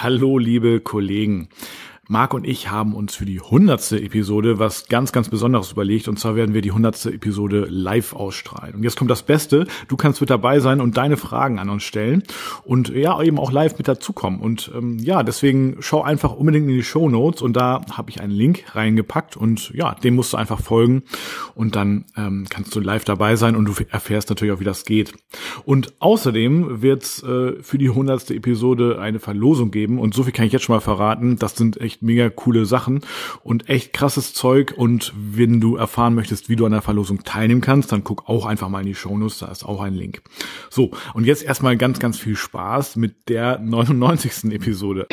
Hallo, liebe Kollegen. Marc und ich haben uns für die hundertste Episode was ganz, ganz Besonderes überlegt. Und zwar werden wir die hundertste Episode live ausstrahlen. Und jetzt kommt das Beste. Du kannst mit dabei sein und deine Fragen an uns stellen. Und ja, eben auch live mit dazukommen. Und ähm, ja, deswegen schau einfach unbedingt in die Show Notes. Und da habe ich einen Link reingepackt. Und ja, dem musst du einfach folgen. Und dann ähm, kannst du live dabei sein. Und du erfährst natürlich auch, wie das geht. Und außerdem wird es äh, für die hundertste Episode eine Verlosung geben. Und so viel kann ich jetzt schon mal verraten. Das sind echt mega coole Sachen und echt krasses Zeug. Und wenn du erfahren möchtest, wie du an der Verlosung teilnehmen kannst, dann guck auch einfach mal in die Shownotes, da ist auch ein Link. So, und jetzt erstmal ganz, ganz viel Spaß mit der 99. Episode.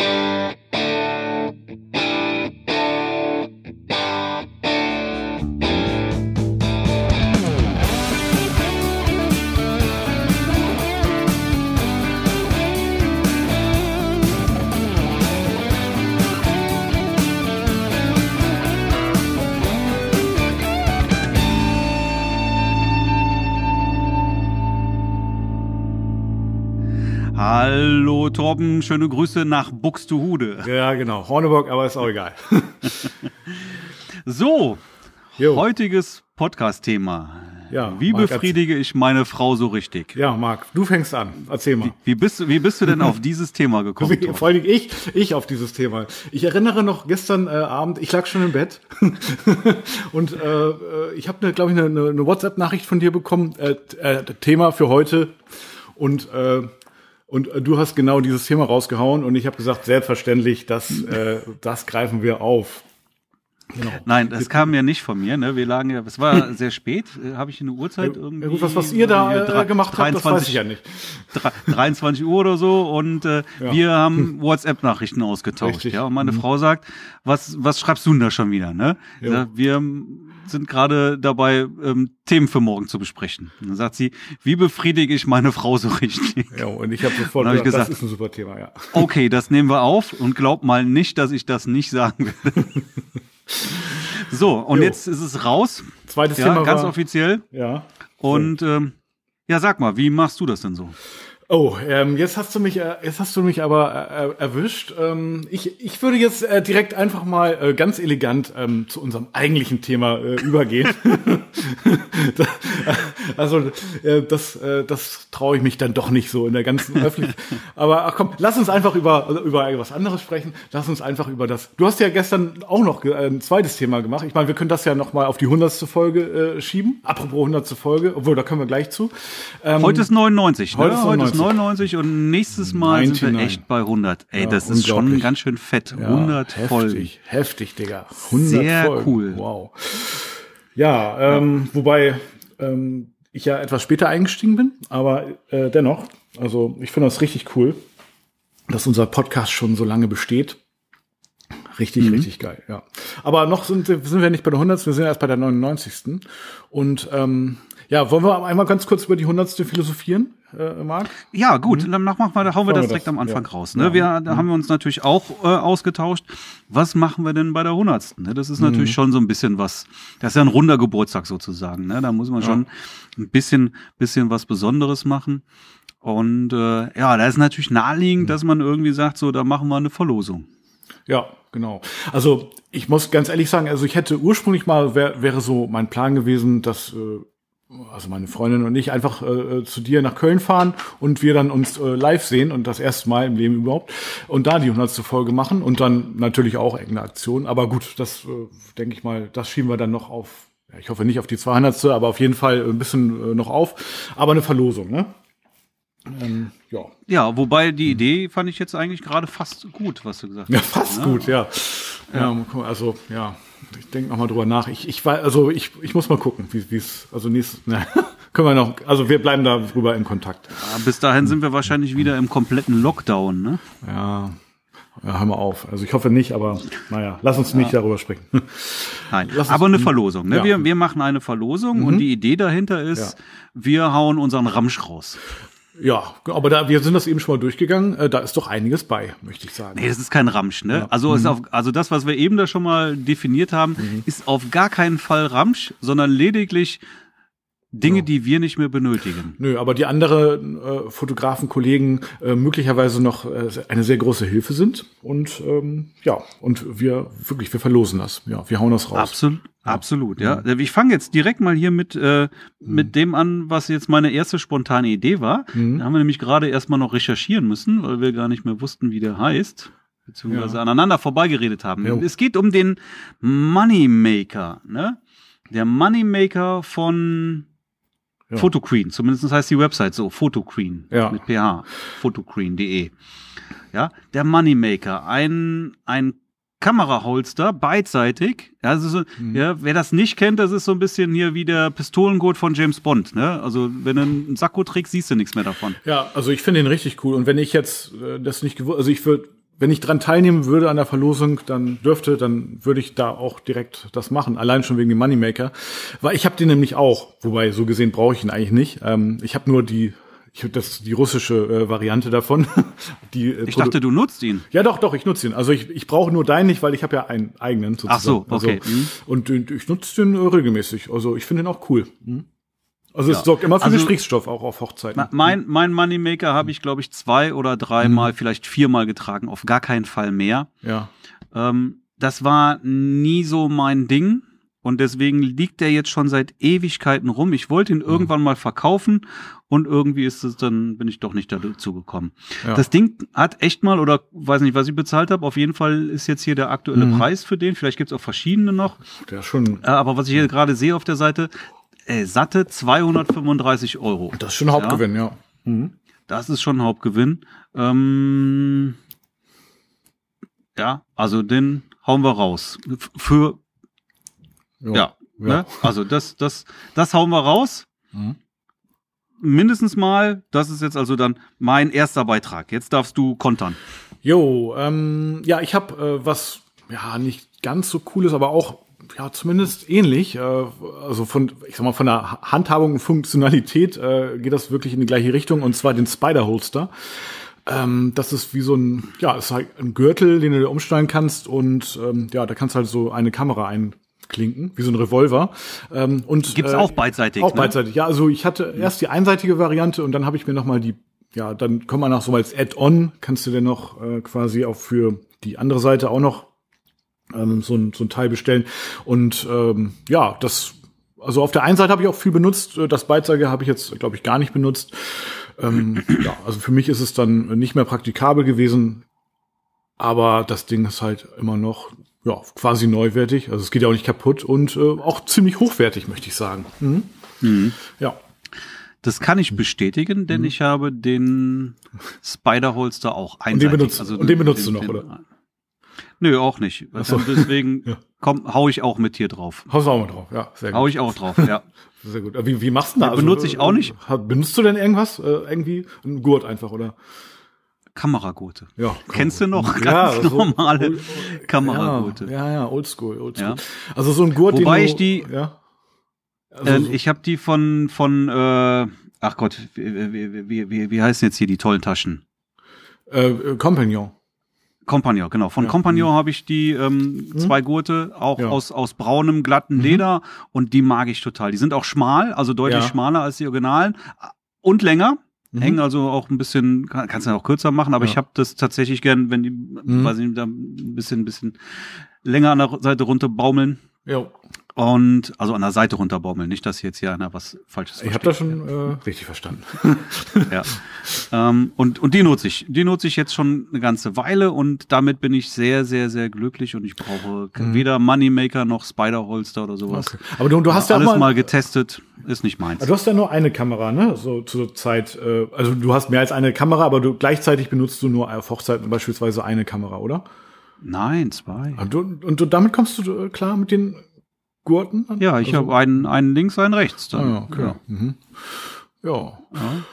Hallo Torben, schöne Grüße nach Buxtehude. Ja, genau. Horneburg, aber ist auch egal. so, jo. heutiges Podcast-Thema. Ja, wie Marc, befriedige ich meine Frau so richtig? Ja, Marc, du fängst an. Erzähl mal. Wie, wie bist, wie bist du denn auf dieses Thema gekommen? Wie, vor allem ich, ich auf dieses Thema. Ich erinnere noch gestern äh, Abend, ich lag schon im Bett und äh, äh ich habe, ne, glaube ich, eine ne, ne, WhatsApp-Nachricht von dir bekommen, äh, äh Thema für heute. Und äh, und äh, du hast genau dieses Thema rausgehauen und ich habe gesagt, selbstverständlich, das, äh, das greifen wir auf. Genau. Nein, das kam ja nicht von mir. Ne? Wir lagen ja, es war sehr spät. Äh, habe ich eine Uhrzeit irgendwie? gut, was ihr da äh, gemacht 23, habt, das weiß ich ja nicht. 23 Uhr oder so und äh, ja. wir haben WhatsApp-Nachrichten ausgetauscht. Ja, und meine mhm. Frau sagt, was was schreibst du denn da schon wieder? Ne? Ja. Wir sind gerade dabei, ähm, Themen für morgen zu besprechen. Und dann sagt sie, wie befriedige ich meine Frau so richtig? Ja, und ich habe sofort hab gesagt, gesagt, das ist ein super Thema, ja. Okay, das nehmen wir auf und glaub mal nicht, dass ich das nicht sagen werde. so, und jo. jetzt ist es raus. Zweites ja, Thema. Ganz war, offiziell. Ja. Und ähm, ja, sag mal, wie machst du das denn so? Oh, ähm, jetzt hast du mich, äh, jetzt hast du mich aber äh, äh, erwischt. Ähm, ich, ich würde jetzt äh, direkt einfach mal äh, ganz elegant ähm, zu unserem eigentlichen Thema äh, übergehen. also äh, das, äh, das traue ich mich dann doch nicht so in der ganzen Öffentlichkeit. Aber ach komm, lass uns einfach über über etwas anderes sprechen. Lass uns einfach über das. Du hast ja gestern auch noch äh, ein zweites Thema gemacht. Ich meine, wir können das ja noch mal auf die hundertste Folge äh, schieben. Apropos hundertste Folge, obwohl da können wir gleich zu. Ähm, heute ist 99. Ne? Heute ist 99. 99 und nächstes Mal 99. sind wir echt bei 100. Ey, ja, das ist schon ganz schön fett. Ja, 100 heftig, Folgen. Heftig, Digga. 100 Sehr Folgen. cool. Wow. Ja, ähm, wobei ähm, ich ja etwas später eingestiegen bin, aber äh, dennoch, also ich finde das richtig cool, dass unser Podcast schon so lange besteht. Richtig, mhm. richtig geil, ja. Aber noch sind, sind wir nicht bei der 100. Wir sind erst bei der 99. Und ähm, ja, wollen wir einmal ganz kurz über die hundertste philosophieren, äh, Marc? Ja, gut, mhm. dann machen wir, hauen wir das, das direkt am Anfang ja. raus. Ne? Ja. Wir mhm. haben wir uns natürlich auch äh, ausgetauscht. Was machen wir denn bei der hundertsten? Ne? Das ist mhm. natürlich schon so ein bisschen was. Das ist ja ein runder Geburtstag sozusagen. Ne? Da muss man ja. schon ein bisschen, bisschen was Besonderes machen. Und äh, ja, da ist natürlich naheliegend, mhm. dass man irgendwie sagt, so, da machen wir eine Verlosung. Ja, genau. Also ich muss ganz ehrlich sagen, also ich hätte ursprünglich mal wär, wäre so mein Plan gewesen, dass äh, also meine Freundin und ich einfach äh, äh, zu dir nach Köln fahren und wir dann uns äh, live sehen und das erste Mal im Leben überhaupt und da die 100. Folge machen und dann natürlich auch irgendeine Aktion. Aber gut, das äh, denke ich mal, das schieben wir dann noch auf. Ja, ich hoffe nicht auf die 200. aber auf jeden Fall ein bisschen äh, noch auf. Aber eine Verlosung, ne? Ähm ja. Ja, wobei die Idee fand ich jetzt eigentlich gerade fast gut, was du gesagt hast. Ja, fast ne? gut, ja. ja. ja. Also, ja, ich denke nochmal drüber nach. Ich, ich also ich, ich muss mal gucken, wie es, also nächstes, ne, können wir noch, also wir bleiben darüber in Kontakt. Ja, bis dahin sind wir wahrscheinlich wieder im kompletten Lockdown, ne? Ja. Ja, hör mal auf. Also ich hoffe nicht, aber naja, lass uns nicht darüber sprechen. Nein, aber eine Verlosung. Ne? Ja. Wir, wir machen eine Verlosung mhm. und die Idee dahinter ist, wir hauen unseren Ramsch raus. Ja, aber da, wir sind das eben schon mal durchgegangen. Äh, da ist doch einiges bei, möchte ich sagen. Nee, das ist kein Ramsch, ne? Ja. Also, mhm. auf, also das, was wir eben da schon mal definiert haben, mhm. ist auf gar keinen Fall Ramsch, sondern lediglich Dinge, ja. die wir nicht mehr benötigen. Nö, aber die anderen äh, Fotografenkollegen äh, möglicherweise noch äh, eine sehr große Hilfe sind. Und ähm, ja, und wir wirklich, wir verlosen das. Ja, wir hauen das raus. Absolut. Absolut, ja. Mhm. Ich fange jetzt direkt mal hier mit, äh, mhm. mit mhm. dem an, was jetzt meine erste spontane Idee war. Mhm. Da haben wir nämlich gerade erstmal noch recherchieren müssen, weil wir gar nicht mehr wussten, wie der heißt beziehungsweise ja. aneinander vorbeigeredet haben. Jo. Es geht um den Moneymaker, ne? Der Moneymaker von ja. Fotoqueen, zumindest heißt die Website so, Fotoqueen ja. mit ph, fotoqueen.de. Ja, der Moneymaker, ein, ein Kameraholster, beidseitig. Also so, mhm. ja, wer das nicht kennt, das ist so ein bisschen hier wie der Pistolengurt von James Bond. Ne? Also wenn du einen Sakko trägst, siehst du nichts mehr davon. Ja, also ich finde ihn richtig cool. Und wenn ich jetzt äh, das nicht gewusst, also ich würde wenn ich dran teilnehmen würde an der Verlosung, dann dürfte, dann würde ich da auch direkt das machen. Allein schon wegen dem Moneymaker. Weil ich habe den nämlich auch. Wobei, so gesehen brauche ich ihn eigentlich nicht. Ähm, ich habe nur die ich, das die russische äh, Variante davon. die, äh, ich dachte, du nutzt ihn. Ja, doch, doch, ich nutze ihn. Also ich, ich brauche nur deinen nicht, weil ich habe ja einen eigenen sozusagen. Ach so, also okay. Also, mhm. und, und, ich nutze den äh, regelmäßig. Also ich finde ihn auch cool. Mhm. Also es ja. sorgt immer für also, Gesprächsstoff auch auf Hochzeiten. Mein, mein Moneymaker habe ich, glaube ich, zwei oder dreimal, mhm. vielleicht viermal getragen, auf gar keinen Fall mehr. Ja. Ähm, das war nie so mein Ding. Und deswegen liegt der jetzt schon seit Ewigkeiten rum. Ich wollte ihn mhm. irgendwann mal verkaufen und irgendwie ist es dann, bin ich doch nicht dazu gekommen. Ja. Das Ding hat echt mal, oder weiß nicht, was ich bezahlt habe, auf jeden Fall ist jetzt hier der aktuelle mhm. Preis für den. Vielleicht gibt es auch verschiedene noch. Der schon. Äh, aber was ich hier gerade sehe auf der Seite, äh, satte 235 Euro. Das ist schon Hauptgewinn, ja. ja. Mhm. Das ist schon Hauptgewinn. Ähm, ja, also den hauen wir raus. Für ja, ja. Ne? also das, das, das hauen wir raus. Mhm. Mindestens mal, das ist jetzt also dann mein erster Beitrag. Jetzt darfst du kontern. Jo, ähm, ja, ich habe äh, was, ja, nicht ganz so cooles, aber auch ja, zumindest ähnlich. Äh, also von, ich sag mal, von der Handhabung und Funktionalität äh, geht das wirklich in die gleiche Richtung, und zwar den Spider-Holster. Ähm, das ist wie so ein, ja, ist halt ein Gürtel, den du dir umschneiden kannst und ähm, ja, da kannst du halt so eine Kamera einklinken, wie so ein Revolver. Ähm, und gibt's äh, auch beidseitig. Auch ne? beidseitig. Ja, also ich hatte erst die einseitige Variante und dann habe ich mir nochmal die, ja, dann kommt man auch so als Add-on kannst du denn noch äh, quasi auch für die andere Seite auch noch ähm, so, ein, so ein Teil bestellen. Und ähm, ja, das, also auf der einen Seite habe ich auch viel benutzt, äh, das Beizeige habe ich jetzt, glaube ich, gar nicht benutzt. Ähm, ja, also für mich ist es dann nicht mehr praktikabel gewesen, aber das Ding ist halt immer noch ja, quasi neuwertig. Also es geht ja auch nicht kaputt und äh, auch ziemlich hochwertig, möchte ich sagen. Mhm. Mhm. Ja. Das kann ich mhm. bestätigen, denn mhm. ich habe den Spider-Holster auch einseitig. Und den benutzt, also und den benutzt den, du noch, den, oder? Nö, auch nicht. Also so. Deswegen ja. komm, hau ich auch mit hier drauf. Hau ich auch mal drauf, ja. Sehr gut. Hau ich auch drauf, ja. sehr gut. Wie, wie machst du das? Also, benutze ich auch nicht. Äh, benutzt du denn irgendwas? Äh, irgendwie? Ein Gurt einfach, oder? Kameragurte. Ja, Kennst du noch ja, ganz so normale Kameragurte? Ja, ja, oldschool, oldschool. Ja. Also so ein Gurt, Wobei den ich die, ja, also äh, so. ich habe die von, von äh, ach Gott, wie, wie, wie, wie heißen jetzt hier die tollen Taschen? Äh, äh Compagnon. Compagnon, genau. Von ja. Compagnon mhm. habe ich die ähm, mhm. zwei Gurte, auch ja. aus, aus braunem, glatten mhm. Leder. Und die mag ich total. Die sind auch schmal, also deutlich ja. schmaler als die Originalen. Und länger. Mhm. Hängen also auch ein bisschen, kann, kannst du ja auch kürzer machen, aber ich habe das tatsächlich gern, wenn die, weiß ich nicht, da ein bisschen, ein bisschen länger an der Seite runter baumeln. Jo. Und also an der Seite runterbaumeln, nicht, dass jetzt hier einer was Falsches Ich habe das schon äh, richtig verstanden. ja. Ähm, und, und die nutze ich. Die nutze ich jetzt schon eine ganze Weile und damit bin ich sehr, sehr, sehr glücklich und ich brauche mhm. weder Moneymaker noch Spiderholster oder sowas. Okay. Aber du, du hast ja, ja alles mal, mal, getestet, ist nicht meins. Du hast ja nur eine Kamera, ne? So zur Zeit, äh, also du hast mehr als eine Kamera, aber du gleichzeitig benutzt du nur auf Hochzeiten beispielsweise eine Kamera, oder? Nein, zwei. Und, Du, und du, damit kommst du äh, klar mit den Gurten? Ja, ich also, habe einen, einen links, einen rechts. Dann. Ah, okay. ja. Mhm. ja. ja.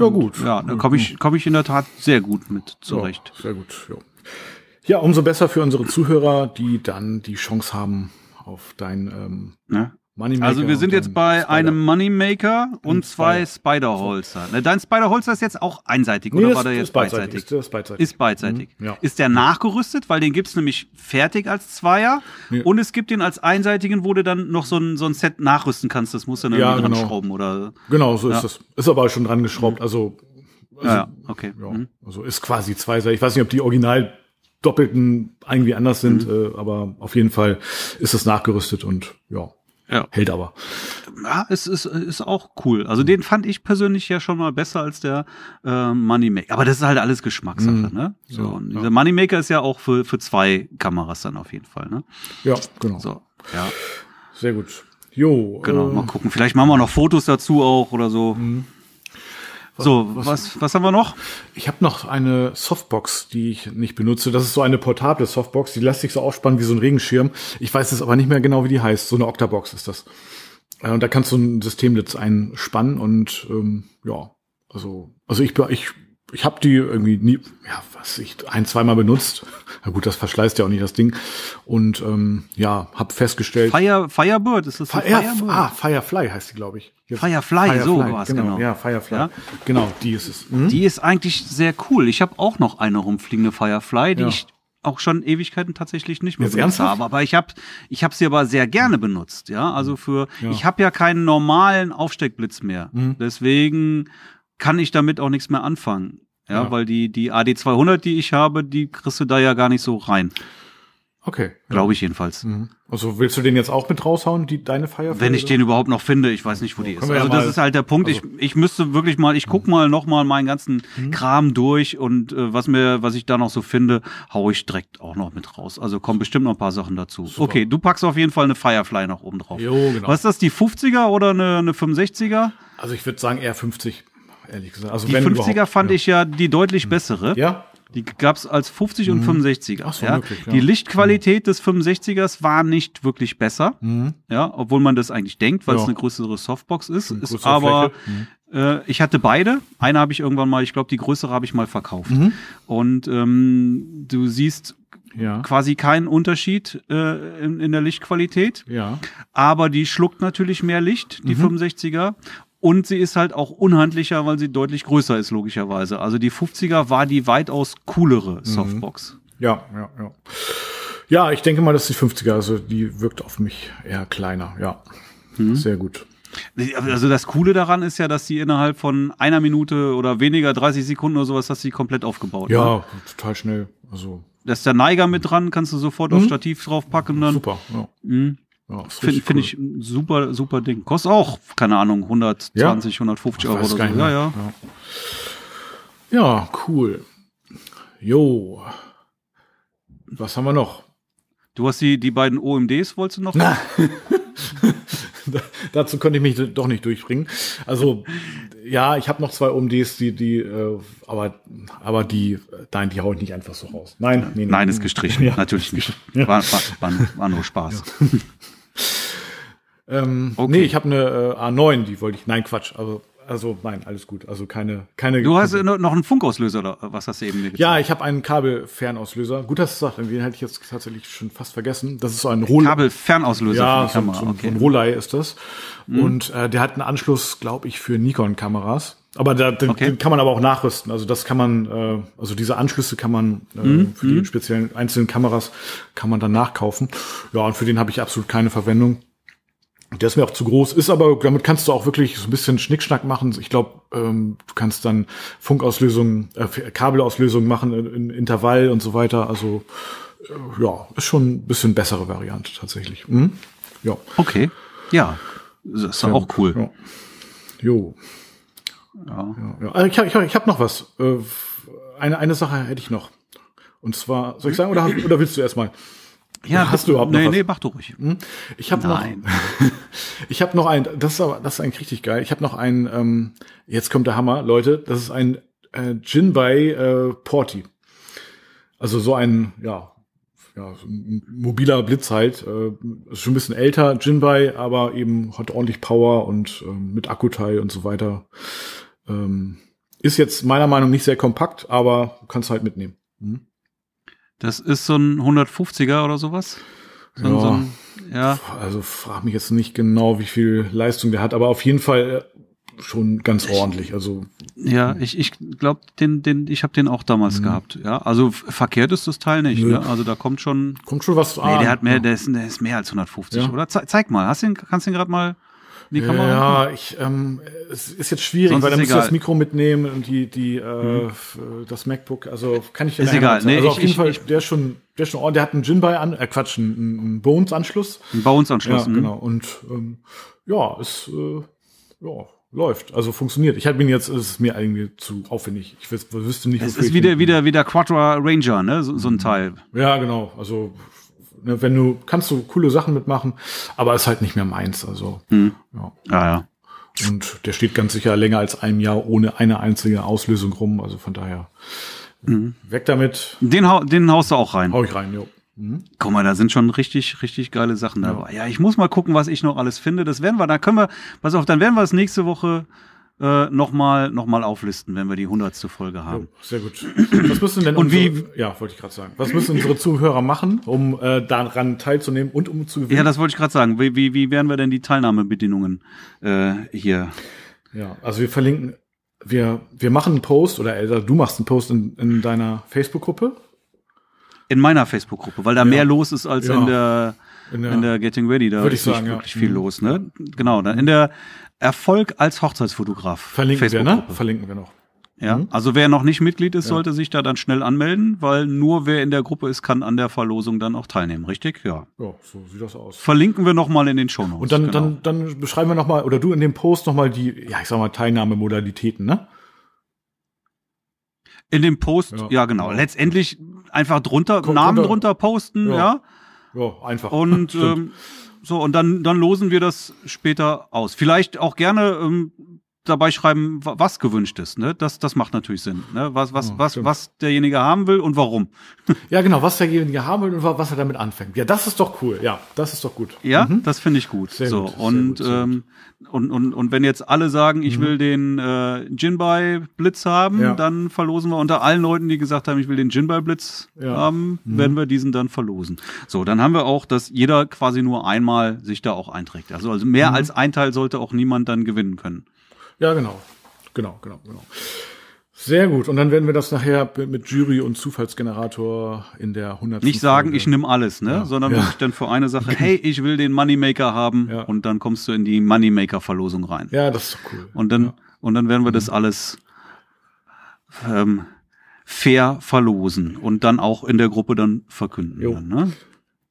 Ja, gut. Ja, da komme ich, mhm. komm ich in der Tat sehr gut mit zurecht. Ja, sehr gut, ja. Ja, umso besser für unsere Zuhörer, die dann die Chance haben, auf dein ähm, ne? Moneymaker also wir sind jetzt bei Spider. einem Moneymaker und, und zwei Spider-Holster. So. Ne, dein Spider-Holster ist jetzt auch einseitig, nee, oder war der jetzt ist beidseitig? beidseitig? Ist, beidseitig. Ist beidseitig. Mhm. Ja. Ist der nachgerüstet, weil den gibt's nämlich fertig als Zweier ja. und es gibt den als einseitigen, wo du dann noch so ein, so ein Set nachrüsten kannst. Das musst du dann ja, irgendwie genau. dran schrauben oder. Genau, so ja. ist das. Ist aber schon dran geschraubt. Also, also ja, okay. Mhm. Also ist quasi zweiseitig. Ich weiß nicht, ob die original doppelten irgendwie anders sind, mhm. äh, aber auf jeden Fall ist es nachgerüstet und ja. Ja. Hält aber. Ja, es ist, ist auch cool. Also mhm. den fand ich persönlich ja schon mal besser als der äh, Moneymaker. Aber das ist halt alles Geschmackssache, mhm. ne? So, ja, und dieser ja. Moneymaker ist ja auch für, für zwei Kameras dann auf jeden Fall, ne? Ja, genau. So, ja. Sehr gut. Jo. Genau, äh, mal gucken. Vielleicht machen wir noch Fotos dazu auch oder so. Mhm. So, was, was, was haben wir noch? Ich habe noch eine Softbox, die ich nicht benutze. Das ist so eine portable Softbox, die lässt sich so aufspannen wie so ein Regenschirm. Ich weiß es aber nicht mehr genau, wie die heißt. So eine Octabox ist das. Äh, und da kannst du ein Systemnetz einspannen und ähm, ja, also, also ich, ich ich habe die irgendwie nie, ja, was ich ein, zweimal benutzt. Na gut, das verschleißt ja auch nicht das Ding. Und ähm, ja, habe festgestellt. Fire, Firebird ist das? Fire, Firebird? Ah, Firefly heißt die, glaube ich. Jetzt. Firefly, Firefly, so war es genau. genau. Ja, Firefly. Ja? Genau, die ist es. Mhm. Die ist eigentlich sehr cool. Ich habe auch noch eine rumfliegende Firefly, die ja. ich auch schon Ewigkeiten tatsächlich nicht mehr benutzt habe. Aber ich habe ich hab sie aber sehr gerne benutzt. Ja, also für ja. ich habe ja keinen normalen Aufsteckblitz mehr. Mhm. Deswegen kann ich damit auch nichts mehr anfangen. Ja, ja, weil die, die AD200, die ich habe, die kriegst du da ja gar nicht so rein. Okay. Glaube ich jedenfalls. Mhm. Also willst du den jetzt auch mit raushauen, die, deine Firefly? Wenn ich den überhaupt noch finde, ich weiß nicht, wo ja, die ist. Also ja das ist halt der Punkt. Also ich, ich müsste wirklich mal, ich guck mhm. mal nochmal meinen ganzen mhm. Kram durch und äh, was mir, was ich da noch so finde, hau ich direkt auch noch mit raus. Also kommen bestimmt noch ein paar Sachen dazu. Super. Okay, du packst auf jeden Fall eine Firefly noch oben drauf. Jo, genau. Was ist das, die 50er oder eine, eine 65er? Also ich würde sagen eher 50 ehrlich gesagt. Also die 50er überhaupt. fand ja. ich ja die deutlich hm. bessere. Ja. Die gab es als 50 mhm. und 65er. Hm. Ach so, ja. Wirklich, ja. Die Lichtqualität mhm. des 65ers war nicht wirklich besser. Mhm. Ja, obwohl man das eigentlich denkt, weil es eine größere Softbox ist. ist aber hm. äh, ich hatte beide. Eine habe ich irgendwann mal, ich glaube, die größere habe ich mal verkauft. Mhm. Und ähm, du siehst ja. quasi keinen Unterschied äh, in, in, der Lichtqualität. Ja. Aber die schluckt natürlich mehr Licht, die mhm. 65er. Und sie ist halt auch unhandlicher, weil sie deutlich größer ist, logischerweise. Also die 50er war die weitaus coolere mhm. Softbox. Mhm. Ja, ja, ja. Ja, ich denke mal, das ist die 50er. Also die wirkt auf mich eher kleiner, ja. Mhm. Sehr gut. Also das Coole daran ist ja, dass sie innerhalb von einer Minute oder weniger, 30 Sekunden oder sowas, hast sie komplett aufgebaut. Ja, ne? total schnell. Also. Da ist der Neiger mit dran, kannst du sofort mhm. auf Stativ draufpacken dann. Super, ja. Mhm. Ja, Finde find cool. ich ein super, super Ding. Kostet auch, keine Ahnung, 120, ja? 150 Euro oder so. Ja, ja, ja. cool. Jo. Was haben wir noch? Du hast die, die beiden OMDs, wolltest du noch? Na. dazu könnte ich mich doch nicht durchbringen. Also ja, ich habe noch zwei OMDs, die, die, äh, aber, aber die, nein, die haue ich nicht einfach so raus. Nein, nee, nein, nein ist gestrichen, ja. natürlich nicht. War, war, war, war nur Spaß. Ja. Ähm, okay. Nee, ich habe eine äh, A9, die wollte ich. Nein, Quatsch. Also, also nein, alles gut. Also keine, keine. Du hast Kunden. noch einen Funkauslöser oder was hast du eben? Gesagt? Ja, ich habe einen Kabelfernauslöser. Gut, dass du sagst, den hätte ich jetzt tatsächlich schon fast vergessen. Das ist so ein Rohlei. Kabelfernauslöser ja, für die Kamera. So, so okay. ein Rohlei ist das. Mhm. Und äh, der hat einen Anschluss, glaube ich, für Nikon-Kameras. Aber da, den, okay. den, kann man aber auch nachrüsten. Also das kann man, äh, also diese Anschlüsse kann man äh, mhm. für die mhm. speziellen einzelnen Kameras kann man dann nachkaufen. Ja, und für den habe ich absolut keine Verwendung. Der ist mir auch zu groß, ist aber, damit kannst du auch wirklich so ein bisschen Schnickschnack machen. Ich glaube, ähm, du kannst dann Funkauslösungen, äh, Kabelauslösungen machen in, in Intervall und so weiter. Also äh, ja, ist schon ein bisschen bessere Variante tatsächlich. Hm? Ja. Okay. Ja. Das ist ja, auch cool. Ja. Jo. Ja. ja, ja. Äh, ich habe ich hab noch was. Äh, eine, eine Sache hätte ich noch. Und zwar, soll ich sagen, oder, oder willst du erstmal? Ja, hast du überhaupt noch nee, was? Nee, mach du ruhig. Hm? Ich habe noch, ich habe noch ein, das ist aber, das ist eigentlich richtig geil. Ich habe noch einen ähm, jetzt kommt der Hammer, Leute. Das ist ein äh, Gin äh, Porti. Also so ein, ja, ja, so ein mobiler Blitz halt. Äh, ist schon ein bisschen älter, Gin aber eben hat ordentlich Power und äh, mit Akkuteil und so weiter. Ähm, ist jetzt meiner Meinung nach nicht sehr kompakt, aber kannst halt mitnehmen. Mhm. Das ist so ein 150er oder sowas? So ja. So ein, ja. Also frag mich jetzt nicht genau, wie viel Leistung der hat, aber auf jeden Fall äh, schon ganz ordentlich. Also ja, ich, ich glaube, den, den, ich habe den auch damals mhm. gehabt. Ja, also verkehrt ist das Teil nicht. Ne? Also da kommt schon kommt schon was. Nee, an. der hat mehr, der ist, der ist mehr als 150, ja. oder? Ze zeig mal, hast du ihn, kannst du ihn gerade mal? die Kamera? Ja, ich, ähm, es ist jetzt schwierig, Sonst weil dann müsst das Mikro mitnehmen und die, die, äh, mhm. Äh, das MacBook. Also kann ich ja Ist egal. Nee, also ich, auf jeden ich, Fall, ich, der ist schon, der ist schon, oh, der hat einen Jinbei an, äh, Quatsch, einen, Bones-Anschluss. Ein Bones-Anschluss, ja, mhm. genau. Und ähm, ja, es, äh, ja, läuft, also funktioniert. Ich habe ihn jetzt, es ist mir irgendwie zu aufwendig. Ich wüsste nicht, was wofür Es ist wieder, wieder, wieder Quadra Ranger, ne? So, so, ein mhm. Teil. Ja, genau. Also ne, wenn du, kannst du coole Sachen mitmachen, aber ist halt nicht mehr meins. Also, hm. ja. Ah, ja. Und der steht ganz sicher länger als ein Jahr ohne eine einzige Auslösung rum. Also von daher mhm. weg damit. Den, hau, den haust du auch rein. Hau ich rein, jo. Mhm. Guck mal, da sind schon richtig, richtig geile Sachen dabei. Ja, ich muss mal gucken, was ich noch alles finde. Das werden wir, da können wir, pass auf, dann werden wir es nächste Woche äh, nochmal noch mal auflisten, wenn wir die hundertste Folge haben. Jo, sehr gut. Was müssen denn und unsere, wie, ja, wollte ich gerade sagen. Was müssen unsere Zuhörer machen, um äh, daran teilzunehmen und um zu gewinnen? Ja, das wollte ich gerade sagen. Wie, wie, wie wären wir denn die Teilnahmebedingungen äh, hier? Ja, also wir verlinken, wir, wir machen einen Post oder Elsa, äh, du machst einen Post in, in deiner Facebook-Gruppe. In meiner Facebook-Gruppe, weil da ja. mehr los ist als ja. in der in der, in der Getting Ready, da ist sagen, wirklich ja. viel mhm. los, ne? Genau, dann ne? in der Erfolg als Hochzeitsfotograf. Verlinken wir, ne? Verlinken wir noch. Ja, mhm. also wer noch nicht Mitglied ist, ja. sollte sich da dann schnell anmelden, weil nur wer in der Gruppe ist, kann an der Verlosung dann auch teilnehmen, richtig? Ja. Ja, so sieht das aus. Verlinken wir nochmal in den Shownotes. Und dann, genau. dann, dann beschreiben wir nochmal, oder du in dem Post nochmal die, ja, ich sag mal, Teilnahmemodalitäten, ne? In dem Post, ja, ja genau. Letztendlich einfach drunter, Kommt Namen drunter, drunter posten, ja. ja ja, einfach. Und ähm, so, und dann, dann losen wir das später aus. Vielleicht auch gerne ähm, dabei schreiben, was gewünscht ist. Ne? Das, das macht natürlich Sinn. Ne? Was, was, ja, was, was derjenige haben will und warum. Ja, genau, was derjenige haben will und was er damit anfängt. Ja, das ist doch cool. Ja, das ist doch gut. Ja, mhm. das finde ich gut. Sehr so, gut, und, gut, ähm, und, und, und wenn jetzt alle sagen, ich mhm. will den äh, Jinbei-Blitz haben, ja. dann verlosen wir unter allen Leuten, die gesagt haben, ich will den Jinbei-Blitz ja. haben, mhm. werden wir diesen dann verlosen. So, dann haben wir auch, dass jeder quasi nur einmal sich da auch einträgt. Also, also mehr mhm. als ein Teil sollte auch niemand dann gewinnen können. Ja, genau. Genau, genau, genau. Sehr gut. Und dann werden wir das nachher mit Jury und Zufallsgenerator in der 100. Nicht sagen, ich nehme alles, ne? Ja. Sondern ja. dann für eine Sache, hey, ich will den Moneymaker haben. Ja. Und dann kommst du in die Moneymaker-Verlosung rein. Ja, das ist doch cool. Und dann, und dann werden wir das mhm. alles ähm, fair verlosen und dann auch in der Gruppe dann verkünden. Dann, ne?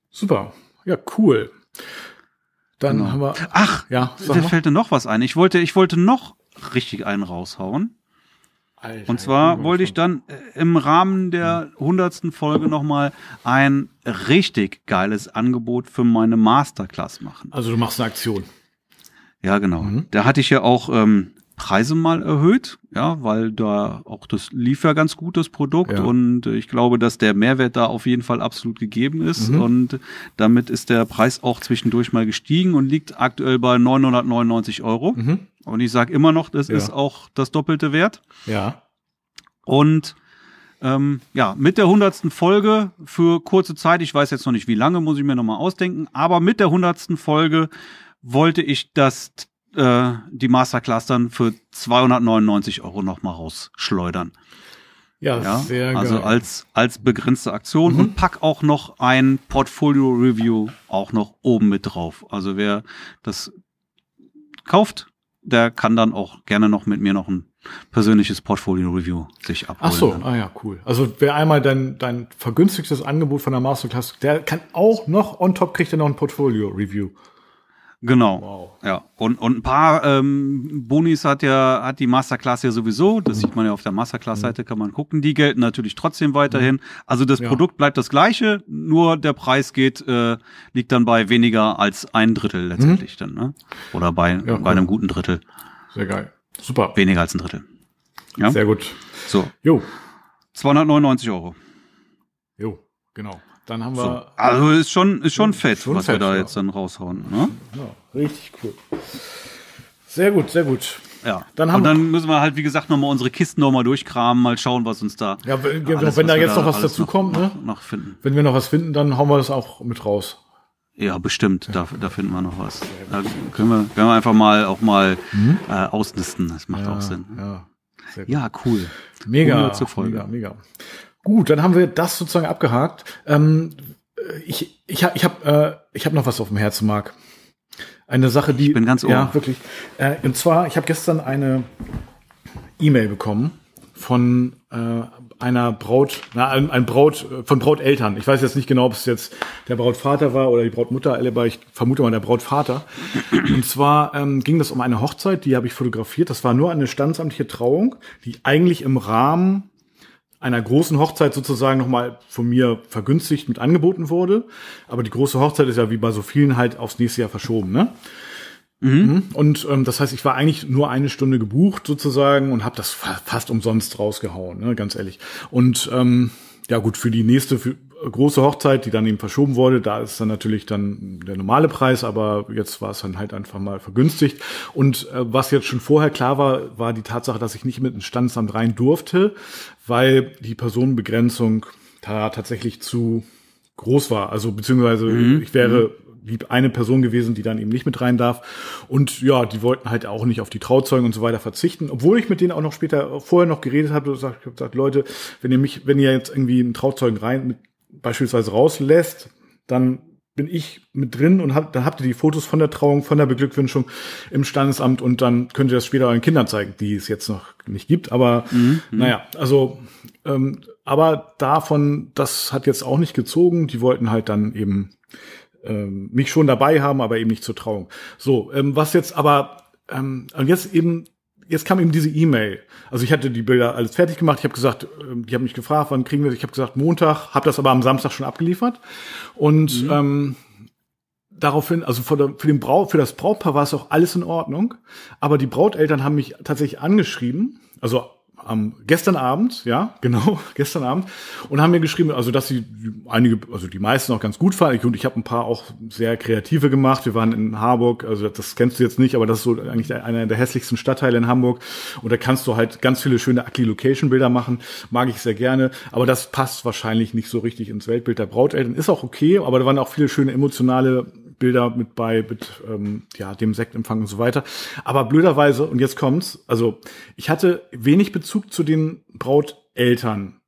Super. Ja, cool. Dann genau. haben wir. Ach, ja. Da fällt mir noch was ein. Ich wollte, ich wollte noch richtig einen raushauen. Alter, und zwar wollte ich dann äh, im Rahmen der hundertsten Folge nochmal ein richtig geiles Angebot für meine Masterclass machen. Also du machst eine Aktion. Ja, genau. Mhm. Da hatte ich ja auch ähm, Preise mal erhöht, ja, weil da auch das lief ja ganz gut, das Produkt. Ja. Und ich glaube, dass der Mehrwert da auf jeden Fall absolut gegeben ist. Mhm. Und damit ist der Preis auch zwischendurch mal gestiegen und liegt aktuell bei 999 Euro. Mhm. Und ich sage immer noch, das ja. ist auch das doppelte Wert. Ja. Und ähm, ja, mit der hundertsten Folge für kurze Zeit, ich weiß jetzt noch nicht wie lange, muss ich mir nochmal ausdenken, aber mit der hundertsten Folge wollte ich das äh, die Masterclass dann für 299 Euro nochmal rausschleudern. Ja, ja, sehr Also geil. als, als begrenzte Aktion mhm. und pack auch noch ein Portfolio Review auch noch oben mit drauf. Also wer das kauft, der kann dann auch gerne noch mit mir noch ein persönliches Portfolio Review sich abholen. Ach so, ne? ah ja, cool. Also wer einmal dein, dein vergünstigtes Angebot von der Masterclass, der kann auch noch on top kriegt er noch ein Portfolio Review. Genau. Wow. Ja. Und, und ein paar ähm, Bonis hat ja, hat die Masterclass ja sowieso. Das sieht man ja auf der Masterclass-Seite, mhm. kann man gucken. Die gelten natürlich trotzdem weiterhin. Mhm. Also das ja. Produkt bleibt das gleiche, nur der Preis geht, äh, liegt dann bei weniger als ein Drittel mhm. letztendlich mhm. dann, ne? Oder bei, ja, cool. bei einem guten Drittel. Sehr geil. Super. Weniger als ein Drittel. Ja? Sehr gut. So. Jo. 299 Euro. Jo, genau. Dann haben wir. So. Also ist schon, ist schon fett, schon was fett, wir da ja. jetzt dann raushauen. Ne? Ja, richtig cool. Sehr gut, sehr gut. Ja. Dann haben und dann müssen wir halt, wie gesagt, nochmal unsere Kisten nochmal durchkramen, mal schauen, was uns da. Ja, alles, wenn da jetzt noch was dazu kommt, ne? Noch finden. Wenn wir noch was finden, dann hauen wir das auch mit raus. Ja, bestimmt. Da, da finden wir noch was. Da können wir, können wir einfach mal auch mal mhm. äh, ausnisten. Das macht ja, auch Sinn. Ja, ja cool. Mega. Cool zur Folge. Mega, mega. Gut, dann haben wir das sozusagen abgehakt. Ähm, äh, ich ich, ich hab, äh, ich hab noch was auf dem Herzen, Marc. Eine Sache, die. Ich bin ganz ohr. Ja, wirklich. Äh, und zwar, ich habe gestern eine E-Mail bekommen von äh, einer Braut, na, ein, ein Braut, äh, von Brauteltern. Ich weiß jetzt nicht genau, ob es jetzt der Brautvater war oder die Brautmutter, aber ich vermute mal der Brautvater. Und zwar ähm, ging das um eine Hochzeit, die habe ich fotografiert. Das war nur eine standesamtliche Trauung, die eigentlich im Rahmen einer großen Hochzeit sozusagen nochmal von mir vergünstigt mit angeboten wurde. Aber die große Hochzeit ist ja wie bei so vielen halt aufs nächste Jahr verschoben, ne? Mhm. mhm. Und ähm, das heißt, ich war eigentlich nur eine Stunde gebucht sozusagen und habe das fa fast umsonst rausgehauen, ne? ganz ehrlich. Und ähm, ja gut, für die nächste, für, große Hochzeit, die dann eben verschoben wurde. Da ist dann natürlich dann der normale Preis, aber jetzt war es dann halt einfach mal vergünstigt. Und äh, was jetzt schon vorher klar war, war die Tatsache, dass ich nicht mit dem Standesamt rein durfte, weil die Personenbegrenzung da tatsächlich zu groß war. Also beziehungsweise mhm. ich wäre mhm. wie eine Person gewesen, die dann eben nicht mit rein darf. Und ja, die wollten halt auch nicht auf die Trauzeugen und so weiter verzichten, obwohl ich mit denen auch noch später vorher noch geredet habe ich hab gesagt Leute, wenn ihr mich, wenn ihr jetzt irgendwie einen Trauzeugen rein mit beispielsweise rauslässt, dann bin ich mit drin und hab, dann habt ihr die Fotos von der Trauung, von der Beglückwünschung im Standesamt und dann könnt ihr das später euren Kindern zeigen, die es jetzt noch nicht gibt. Aber mhm. mhm. naja, also ähm, aber davon, das hat jetzt auch nicht gezogen. Die wollten halt dann eben ähm, mich schon dabei haben, aber eben nicht zur Trauung. So, ähm, was jetzt aber ähm, und jetzt eben jetzt kam eben diese E-Mail. Also ich hatte die Bilder alles fertig gemacht. Ich habe gesagt, ähm, die haben mich gefragt, wann kriegen wir das? Ich habe gesagt, Montag, habe das aber am Samstag schon abgeliefert. Und mhm. ähm, daraufhin, also für, den Brau, für das Brautpaar war es auch alles in Ordnung. Aber die Brauteltern haben mich tatsächlich angeschrieben, also am gestern Abend, ja, genau, gestern Abend, und haben mir geschrieben, also dass sie einige, also die meisten auch ganz gut fanden. und ich habe ein paar auch sehr kreative gemacht. Wir waren in Harburg, also das kennst du jetzt nicht, aber das ist so eigentlich einer der hässlichsten Stadtteile in Hamburg. Und da kannst du halt ganz viele schöne Ugly-Location-Bilder machen. Mag ich sehr gerne, aber das passt wahrscheinlich nicht so richtig ins Weltbild der Brauteltern. Ist auch okay, aber da waren auch viele schöne emotionale Bilder mit bei, mit ähm, ja, dem Sektempfang und so weiter. Aber blöderweise, und jetzt kommt's, also ich hatte wenig Bezug Bezug zu den Brauteltern,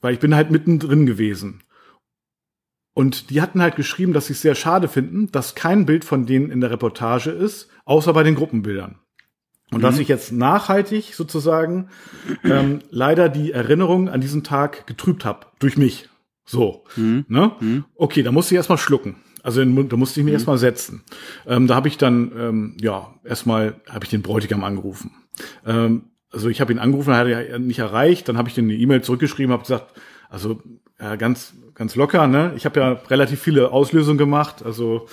weil ich bin halt mittendrin gewesen. Und die hatten halt geschrieben, dass sie es sehr schade finden, dass kein Bild von denen in der Reportage ist, außer bei den Gruppenbildern. Und mhm. dass ich jetzt nachhaltig sozusagen ähm, leider die Erinnerung an diesen Tag getrübt habe, durch mich. So. Mhm. Ne? Mhm. Okay, da musste ich erstmal schlucken. Also da musste ich mich mhm. erstmal setzen. Ähm, da habe ich dann, ähm, ja, erstmal habe ich den Bräutigam angerufen. Ähm, also ich habe ihn angerufen, er hat ja nicht erreicht, dann habe ich den eine E-Mail zurückgeschrieben, habe gesagt, also ja, ganz ganz locker, ne? Ich habe ja relativ viele Auslösungen gemacht, also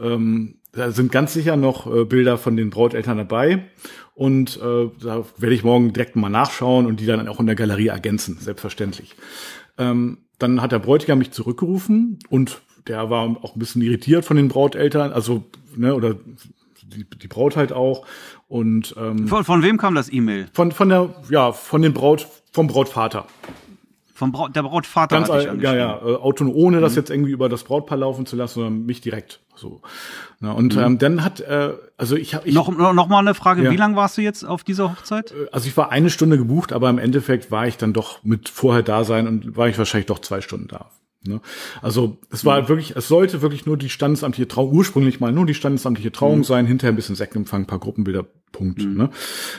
ähm, da sind ganz sicher noch äh, Bilder von den Brauteltern dabei und äh, da werde ich morgen direkt mal nachschauen und die dann auch in der Galerie ergänzen, selbstverständlich. Ähm, dann hat der Bräutigam mich zurückgerufen und der war auch ein bisschen irritiert von den Brauteltern, also ne oder die, die Braut halt auch und ähm, von, von wem kam das E-Mail? Von von der ja von dem Braut vom Brautvater. Vom Braut, der Brautvater. Ganz hatte ich ja ja äh, ohne mhm. das jetzt irgendwie über das Brautpaar laufen zu lassen, sondern mich direkt. So. Na, und mhm. ähm, dann hat, äh, also ich habe. Noch, noch mal eine Frage, ja. wie lang warst du jetzt auf dieser Hochzeit? Äh, also ich war eine Stunde gebucht, aber im Endeffekt war ich dann doch mit vorher da sein und war ich wahrscheinlich doch zwei Stunden da. Ne? Also es war mhm. wirklich, es sollte wirklich nur die standesamtliche Trauung, ursprünglich mal nur die standesamtliche Trauung mhm. sein, hinterher ein bisschen Sektenempfang, ein paar Gruppenbilder, Punkt. Mhm. Ne?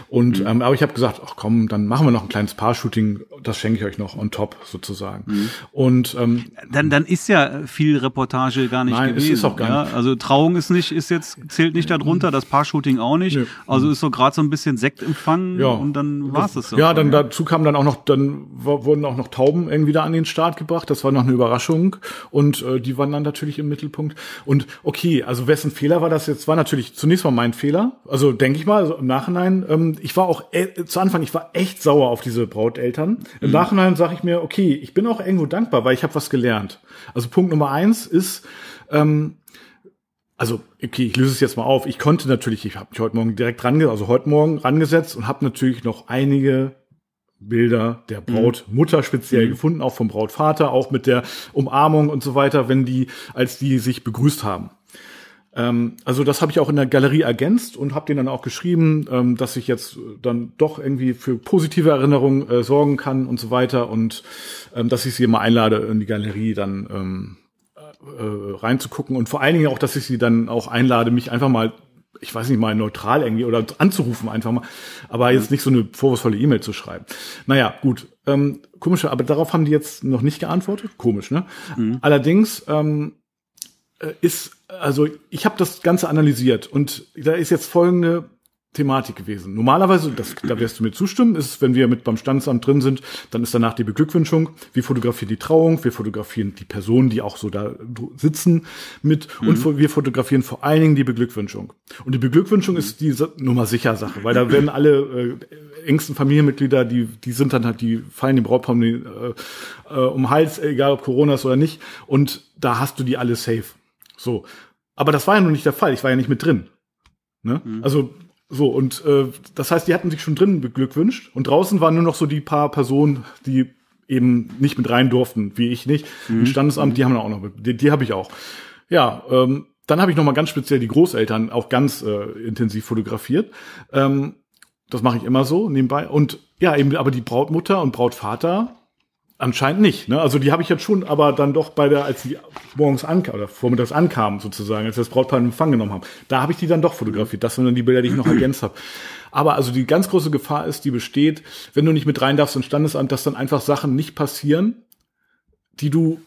Und mhm. ähm, aber ich habe gesagt, ach komm, dann machen wir noch ein kleines Paar-Shooting, das schenke ich euch noch on top sozusagen. Mhm. Und ähm, dann dann ist ja viel Reportage gar nicht nein, gewesen. Ist auch gar nicht. Ja? Also Trauung ist nicht, ist jetzt zählt nicht darunter, das Paar-Shooting auch nicht. Nee. Also ist so gerade so ein bisschen Sektempfang ja. und dann war's es. So. Ja, dann dazu kam dann auch noch, dann wurden auch noch Tauben irgendwie da an den Start gebracht. Das war noch eine Überraschung und äh, die waren dann natürlich im Mittelpunkt. Und okay, also wessen Fehler war das jetzt? War natürlich zunächst mal mein Fehler. Also denke ich mal also im Nachhinein, ähm, ich war auch äh, zu Anfang, ich war echt sauer auf diese Brauteltern. Im mhm. Nachhinein sage ich mir, okay, ich bin auch irgendwo dankbar, weil ich habe was gelernt. Also Punkt Nummer eins ist, ähm, also okay, ich löse es jetzt mal auf. Ich konnte natürlich, ich habe mich heute Morgen direkt rangesetzt, also heute Morgen rangesetzt und habe natürlich noch einige Bilder der Brautmutter mhm. speziell mhm. gefunden, auch vom Brautvater, auch mit der Umarmung und so weiter, wenn die, als die sich begrüßt haben. Ähm, also das habe ich auch in der Galerie ergänzt und habe denen dann auch geschrieben, ähm, dass ich jetzt dann doch irgendwie für positive Erinnerungen äh, sorgen kann und so weiter und ähm, dass ich sie immer einlade in die Galerie dann Ähm, äh, reinzugucken und vor allen Dingen auch, dass ich sie dann auch einlade, mich einfach mal ich weiß nicht mal neutral irgendwie oder anzurufen einfach mal, aber jetzt mhm. nicht so eine vorwurfsvolle E-Mail zu schreiben. Naja, gut, ähm, komische, aber darauf haben die jetzt noch nicht geantwortet. Komisch, ne? Mhm. Allerdings ähm, äh, ist, also ich habe das Ganze analysiert und da ist jetzt folgende Thematik gewesen. Normalerweise, das, da wirst du mir zustimmen, ist, wenn wir mit beim Standesamt drin sind, dann ist danach die Beglückwünschung. Wir fotografieren die Trauung, wir fotografieren die Personen, die auch so da sitzen mit mhm. und wir fotografieren vor allen Dingen die Beglückwünschung. Und die Beglückwünschung mhm. ist die Nummer sicher Sache, weil da werden alle äh, engsten Familienmitglieder, die, die sind dann halt, die fallen dem Brautpaar um, äh, äh, um Hals, egal ob Corona ist oder nicht. Und da hast du die alle safe. So. Aber das war ja noch nicht der Fall. Ich war ja nicht mit drin. Ne? Mhm. Also, so, und äh, das heißt, die hatten sich schon drinnen beglückwünscht. Und draußen waren nur noch so die paar Personen, die eben nicht mit rein durften, wie ich nicht. Mhm. Im Standesamt, die haben auch noch, die, die habe ich auch. Ja, ähm, dann habe ich nochmal ganz speziell die Großeltern auch ganz äh, intensiv fotografiert. Ähm, das mache ich immer so nebenbei. Und ja, eben aber die Brautmutter und Brautvater Anscheinend nicht. Ne? Also die habe ich jetzt schon, aber dann doch bei der, als die morgens ankam oder vormittags ankamen sozusagen, als wir das Brautpaar in Empfang genommen haben, da habe ich die dann doch fotografiert. Das sind dann die Bilder, die ich noch ergänzt habe. Aber also die ganz große Gefahr ist, die besteht, wenn du nicht mit rein darfst ins Standesamt, dass dann einfach Sachen nicht passieren, die du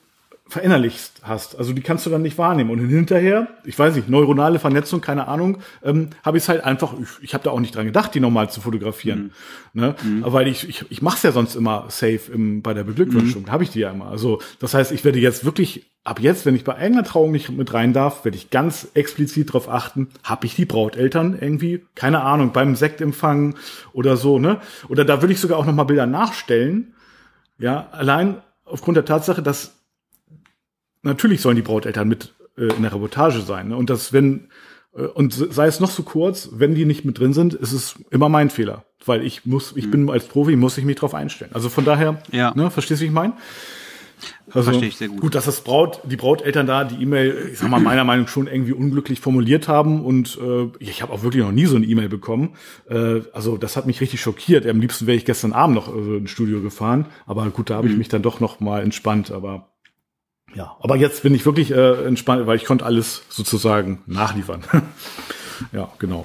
verinnerlichst hast. Also die kannst du dann nicht wahrnehmen. Und hinterher, ich weiß nicht, neuronale Vernetzung, keine Ahnung, ähm, habe ich es halt einfach, ich, ich habe da auch nicht dran gedacht, die nochmal zu fotografieren. Mhm. Ne? Mhm. Weil ich, ich, ich mache es ja sonst immer safe im, bei der Beglückwünschung, mhm. habe ich die ja immer. Also das heißt, ich werde jetzt wirklich, ab jetzt, wenn ich bei eigener Trauung nicht mit rein darf, werde ich ganz explizit darauf achten, habe ich die Brauteltern irgendwie, keine Ahnung, beim Sektempfang oder so. ne? Oder da würde ich sogar auch nochmal Bilder nachstellen. Ja, allein aufgrund der Tatsache, dass natürlich sollen die Brauteltern mit äh, in der Reportage sein. Ne? Und das, wenn, äh, und sei es noch so kurz, wenn die nicht mit drin sind, ist es immer mein Fehler. Weil ich muss, ich mhm. bin als Profi, muss ich mich drauf einstellen. Also von daher, ja. ne, verstehst du, wie ich meine? Also, Verstehe ich sehr gut. Gut, dass das Braut, die Brauteltern da die E-Mail, ich sag mal, meiner Meinung nach schon irgendwie unglücklich formuliert haben und äh, ich habe auch wirklich noch nie so eine E-Mail bekommen. Äh, also das hat mich richtig schockiert. Am liebsten wäre ich gestern Abend noch äh, ins Studio gefahren, aber gut, da habe ich mhm. mich dann doch noch mal entspannt. Aber ja, aber jetzt bin ich wirklich äh, entspannt, weil ich konnte alles sozusagen nachliefern. ja, genau.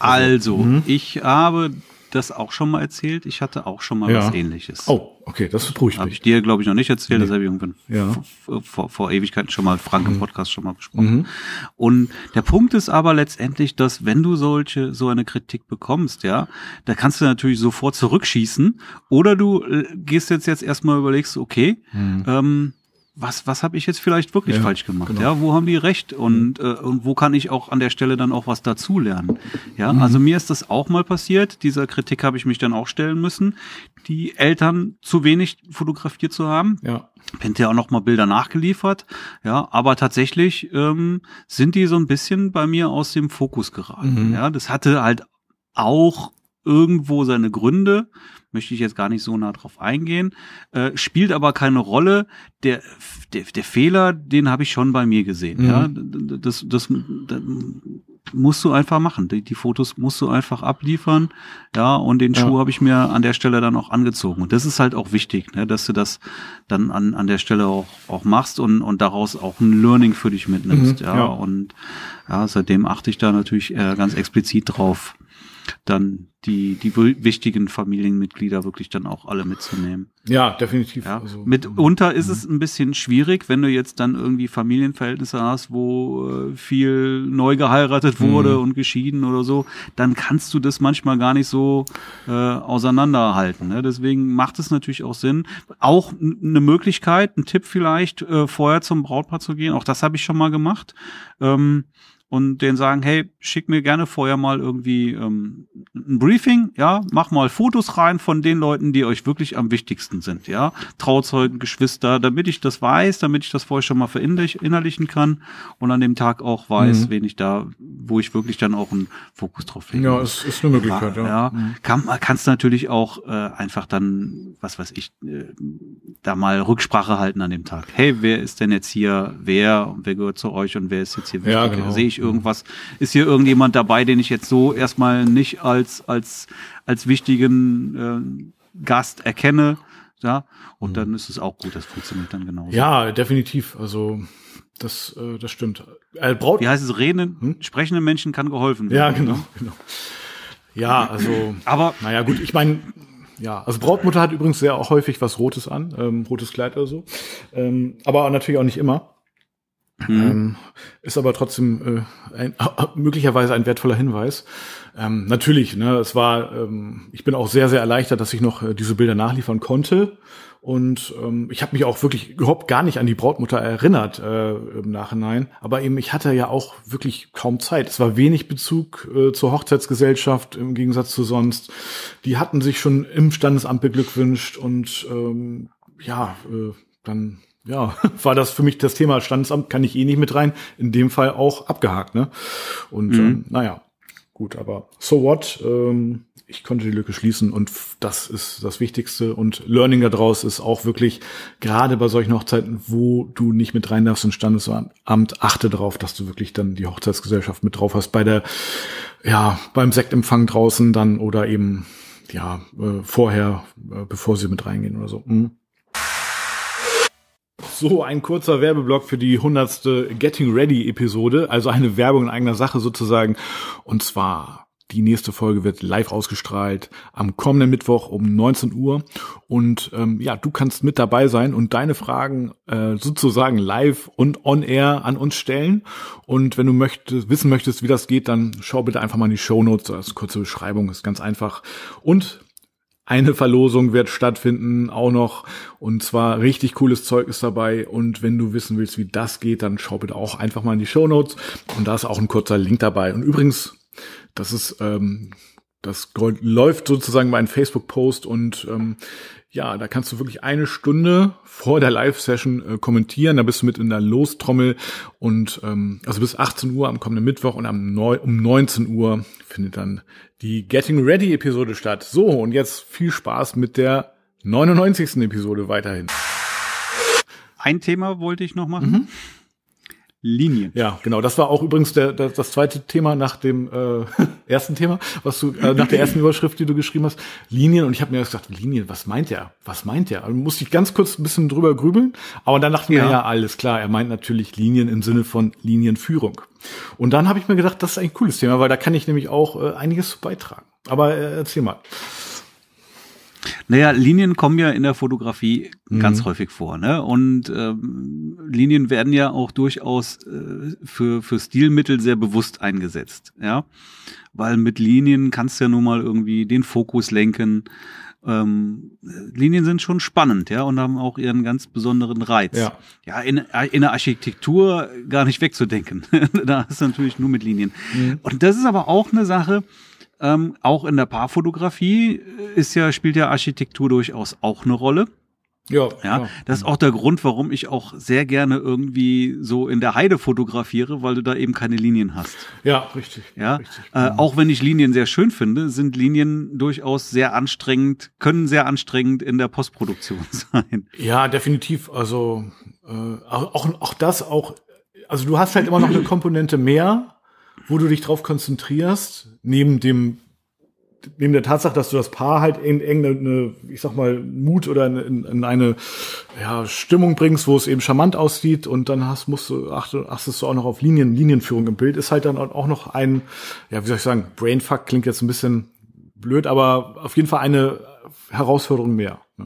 Also, mhm. ich habe das auch schon mal erzählt. Ich hatte auch schon mal ja. was ähnliches. Oh, okay, das beruhigt mich. Habe ich dir, glaube ich, noch nicht erzählt. Nee. Das habe ich irgendwann ja. vor, vor, vor, Ewigkeiten schon mal Frank im mhm. Podcast schon mal besprochen. Mhm. Und der Punkt ist aber letztendlich, dass wenn du solche, so eine Kritik bekommst, ja, da kannst du natürlich sofort zurückschießen oder du äh, gehst jetzt, jetzt erstmal überlegst, okay, mhm. ähm, was, was habe ich jetzt vielleicht wirklich ja, falsch gemacht? Genau. Ja, wo haben die recht und, äh, und wo kann ich auch an der Stelle dann auch was dazulernen? Ja, mhm. also mir ist das auch mal passiert. Dieser Kritik habe ich mich dann auch stellen müssen, die Eltern zu wenig fotografiert zu haben. Ja. Pente ja auch noch mal Bilder nachgeliefert. Ja, aber tatsächlich ähm, sind die so ein bisschen bei mir aus dem Fokus geraten. Mhm. Ja, das hatte halt auch irgendwo seine Gründe, möchte ich jetzt gar nicht so nah drauf eingehen, äh, spielt aber keine Rolle. Der, der, der Fehler, den habe ich schon bei mir gesehen. Mhm. Ja, das, das, das, musst du einfach machen. Die, die, Fotos musst du einfach abliefern. Ja, und den ja. Schuh habe ich mir an der Stelle dann auch angezogen. Und das ist halt auch wichtig, ne, dass du das dann an, an der Stelle auch, auch machst und, und daraus auch ein Learning für dich mitnimmst. Mhm, ja. ja, und ja, seitdem achte ich da natürlich äh, ganz explizit drauf dann die, die wichtigen Familienmitglieder wirklich dann auch alle mitzunehmen. Ja, definitiv. Ja. Also, Mitunter ähm, ist mhm. es ein bisschen schwierig, wenn du jetzt dann irgendwie Familienverhältnisse hast, wo äh, viel neu geheiratet mhm. wurde und geschieden oder so, dann kannst du das manchmal gar nicht so äh, auseinanderhalten. Ne? Deswegen macht es natürlich auch Sinn. Auch eine Möglichkeit, ein Tipp vielleicht, äh, vorher zum Brautpaar zu gehen. Auch das habe ich schon mal gemacht. Ähm, und denen sagen, hey, schick mir gerne vorher mal irgendwie ähm, ein Briefing, ja, mach mal Fotos rein von den Leuten, die euch wirklich am wichtigsten sind, ja, Trauzeugen, Geschwister, damit ich das weiß, damit ich das vorher schon mal verinnerlichen kann und an dem Tag auch weiß, mhm. wen ich da, wo ich wirklich dann auch einen Fokus drauf lege. Ja, es ist eine Möglichkeit, ja. ja. Mhm. Kann, kannst natürlich auch äh, einfach dann, was weiß ich, äh, da mal Rücksprache halten an dem Tag. Hey, wer ist denn jetzt hier, wer wer gehört zu euch und wer ist jetzt hier wichtig? Ja, genau. Sehe ich irgendwas? Ist hier irgendjemand dabei, den ich jetzt so erstmal nicht als, als, als wichtigen äh, Gast erkenne? Ja, und mhm. dann ist es auch gut, das funktioniert dann genauso. Ja, definitiv. Also das, äh, das stimmt. Äh, Braut Wie heißt es? Reden, hm? sprechenden Menschen kann geholfen werden. Ja, ne? genau, genau. Ja, also. Aber. Naja, gut, ich meine, ja, also Brautmutter hat übrigens sehr häufig was Rotes an, ähm, rotes Kleid oder so. Ähm, aber natürlich auch nicht immer. Mhm. Ähm, ist aber trotzdem äh, ein, möglicherweise ein wertvoller Hinweis. Ähm, natürlich, ne, es war, ähm, ich bin auch sehr, sehr erleichtert, dass ich noch äh, diese Bilder nachliefern konnte. Und ähm, ich habe mich auch wirklich überhaupt gar nicht an die Brautmutter erinnert äh, im Nachhinein. Aber eben, ich hatte ja auch wirklich kaum Zeit. Es war wenig Bezug äh, zur Hochzeitsgesellschaft im Gegensatz zu sonst. Die hatten sich schon im Standesamt beglückwünscht und ähm, ja, äh, dann ja, war das für mich das Thema Standesamt, kann ich eh nicht mit rein. In dem Fall auch abgehakt, ne? Und mhm. ähm, naja, gut, aber so what? Ähm, ich konnte die Lücke schließen und das ist das Wichtigste. Und Learning daraus ist auch wirklich, gerade bei solchen Hochzeiten, wo du nicht mit rein darfst im Standesamt, achte darauf, dass du wirklich dann die Hochzeitsgesellschaft mit drauf hast. Bei der, ja, beim Sektempfang draußen dann oder eben, ja, äh, vorher, äh, bevor sie mit reingehen oder so. Mhm. So, ein kurzer Werbeblock für die hundertste Getting Ready Episode, also eine Werbung in eigener Sache sozusagen. Und zwar die nächste Folge wird live ausgestrahlt am kommenden Mittwoch um 19 Uhr. Und ähm, ja, du kannst mit dabei sein und deine Fragen äh, sozusagen live und on air an uns stellen. Und wenn du möchtest, wissen möchtest, wie das geht, dann schau bitte einfach mal in die Show Notes. Das ist eine kurze Beschreibung, ist ganz einfach. Und eine Verlosung wird stattfinden, auch noch. Und zwar richtig cooles Zeug ist dabei. Und wenn du wissen willst, wie das geht, dann schau bitte auch einfach mal in die Show Notes. Und da ist auch ein kurzer Link dabei. Und übrigens, das ist ähm, das läuft sozusagen mein Facebook-Post und ähm, ja, da kannst du wirklich eine Stunde vor der Live-Session äh, kommentieren. Da bist du mit in der Lostrommel und ähm, also bis 18 Uhr am kommenden Mittwoch und am Neu um 19 Uhr findet dann die Getting Ready-Episode statt. So, und jetzt viel Spaß mit der 99. Episode weiterhin. Ein Thema wollte ich noch machen. Mhm. Linien. Ja, genau. Das war auch übrigens der, der, das zweite Thema nach dem äh, ersten Thema, was du äh, nach der ersten Überschrift, die du geschrieben hast, Linien. Und ich habe mir gesagt, Linien, was meint er? Was meint er? Also musste ich ganz kurz ein bisschen drüber grübeln, aber dann dachte ich ja. mir, ja, alles klar, er meint natürlich Linien im Sinne von Linienführung. Und dann habe ich mir gedacht, das ist ein cooles Thema, weil da kann ich nämlich auch äh, einiges beitragen. Aber äh, erzähl mal. Naja, Linien kommen ja in der Fotografie mhm. ganz häufig vor, ne? Und ähm, Linien werden ja auch durchaus äh, für, für Stilmittel sehr bewusst eingesetzt, ja. Weil mit Linien kannst du ja nun mal irgendwie den Fokus lenken. Ähm, Linien sind schon spannend, ja, und haben auch ihren ganz besonderen Reiz. Ja, ja in, in der Architektur gar nicht wegzudenken. da ist natürlich nur mit Linien. Mhm. Und das ist aber auch eine Sache, ähm, auch in der Paarfotografie äh, ist ja, spielt ja Architektur durchaus auch eine Rolle. Ja, ja, das ist auch der Grund, warum ich auch sehr gerne irgendwie so in der Heide fotografiere, weil du da eben keine Linien hast. Ja, richtig. Ja, richtig. Äh, genau. auch wenn ich Linien sehr schön finde, sind Linien durchaus sehr anstrengend, können sehr anstrengend in der Postproduktion sein. Ja, definitiv. Also äh, auch auch das auch. Also du hast halt immer noch eine Komponente mehr, wo du dich drauf konzentrierst, neben dem neben der Tatsache, dass du das Paar halt in irgendeine, ich sag mal, Mut oder in, in eine ja, Stimmung bringst, wo es eben charmant aussieht und dann hast, musst du, acht, achtest du auch noch auf Linien, Linienführung im Bild, ist halt dann auch noch ein, ja, wie soll ich sagen, Brainfuck klingt jetzt ein bisschen blöd, aber auf jeden Fall eine Herausforderung mehr. Ja.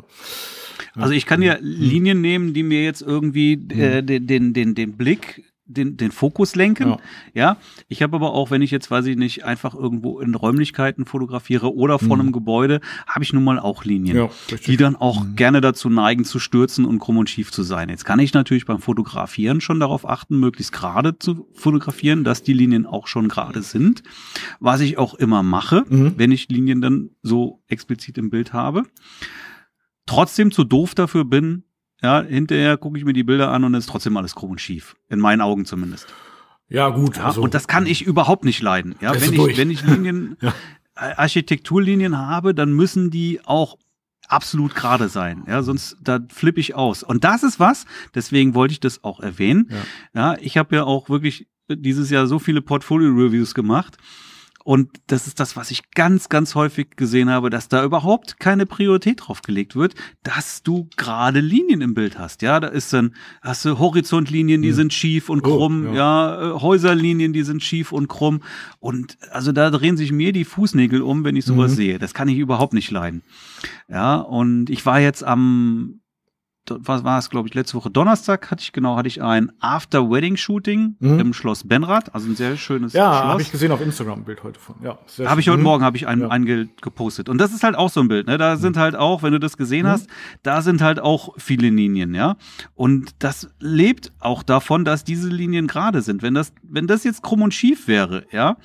Ne? Also ich kann ja mhm. Linien nehmen, die mir jetzt irgendwie mhm. äh, den, den, den, den Blick den, den Fokus lenken. Ja. ja. Ich habe aber auch, wenn ich jetzt, weiß ich nicht, einfach irgendwo in Räumlichkeiten fotografiere oder vor mhm. einem Gebäude, habe ich nun mal auch Linien, ja, die dann auch mhm. gerne dazu neigen, zu stürzen und krumm und schief zu sein. Jetzt kann ich natürlich beim Fotografieren schon darauf achten, möglichst gerade zu fotografieren, dass die Linien auch schon gerade sind. Was ich auch immer mache, mhm. wenn ich Linien dann so explizit im Bild habe. Trotzdem zu doof dafür bin, ja, hinterher gucke ich mir die Bilder an und es ist trotzdem alles krumm und schief. In meinen Augen zumindest. Ja, gut. Ja, also, und das kann ich überhaupt nicht leiden. Ja, also wenn ich, wenn ich Linien, ja. Äh, Architekturlinien habe, dann müssen die auch absolut gerade sein. Ja, sonst da flippe ich aus. Und das ist was, deswegen wollte ich das auch erwähnen. Ja, ja ich habe ja auch wirklich dieses Jahr so viele Portfolio-Reviews gemacht und das ist das, was ich ganz, ganz häufig gesehen habe, dass da überhaupt keine Priorität drauf gelegt wird, dass du gerade Linien im Bild hast. Ja, da ist dann, hast du Horizontlinien, die ja. Hm. sind schief und oh, krumm, oh, ja. ja, äh, Häuserlinien, die sind schief und krumm. Und also da drehen sich mir die Fußnägel um, wenn ich sowas mhm. sehe. Das kann ich überhaupt nicht leiden. Ja, und ich war jetzt am was war es, glaube ich, letzte Woche Donnerstag hatte ich genau hatte ich ein After Wedding Shooting mhm. im Schloss Benrath, also ein sehr schönes ja, Schloss. Ja, habe ich gesehen auf Instagram ein Bild heute von. Ja, habe ich heute mhm. Morgen habe ich ein, ja. einen gepostet und das ist halt auch so ein Bild, ne? Da mhm. sind halt auch, wenn du das gesehen mhm. hast, da sind halt auch viele Linien, ja? Und das lebt auch davon, dass diese Linien gerade sind. Wenn das wenn das jetzt krumm und schief wäre, ja?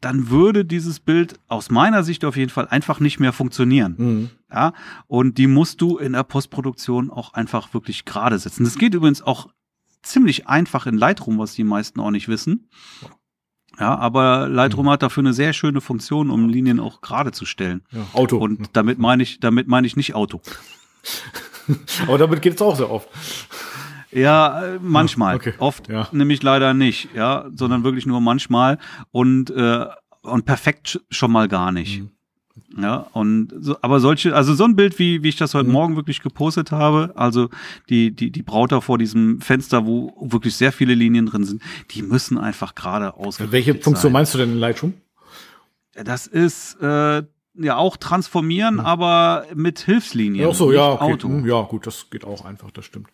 dann würde dieses Bild aus meiner Sicht auf jeden Fall einfach nicht mehr funktionieren. Mhm. Ja, und die musst du in der Postproduktion auch einfach wirklich gerade setzen. Das geht übrigens auch ziemlich einfach in Lightroom, was die meisten auch nicht wissen. Ja, aber Lightroom mhm. hat dafür eine sehr schöne Funktion, um Linien auch gerade zu stellen. Ja, Auto. Und damit meine ich, damit meine ich nicht Auto. aber damit geht es auch sehr oft. Ja, äh, manchmal. Ah, okay. Oft ja. nämlich leider nicht, ja, sondern wirklich nur manchmal und, äh, und perfekt schon mal gar nicht. Mhm. Ja, und so, aber solche, also so ein Bild, wie, wie ich das heute mhm. Morgen wirklich gepostet habe, also die, die, die Braut da vor diesem Fenster, wo wirklich sehr viele Linien drin sind, die müssen einfach gerade ausgerichtet Welche Funktion meinst du denn in Lightroom? Das ist äh, ja auch transformieren, mhm. aber mit Hilfslinien. Ach so, ja, okay. Auto. Hm, ja, gut, das geht auch einfach, das stimmt.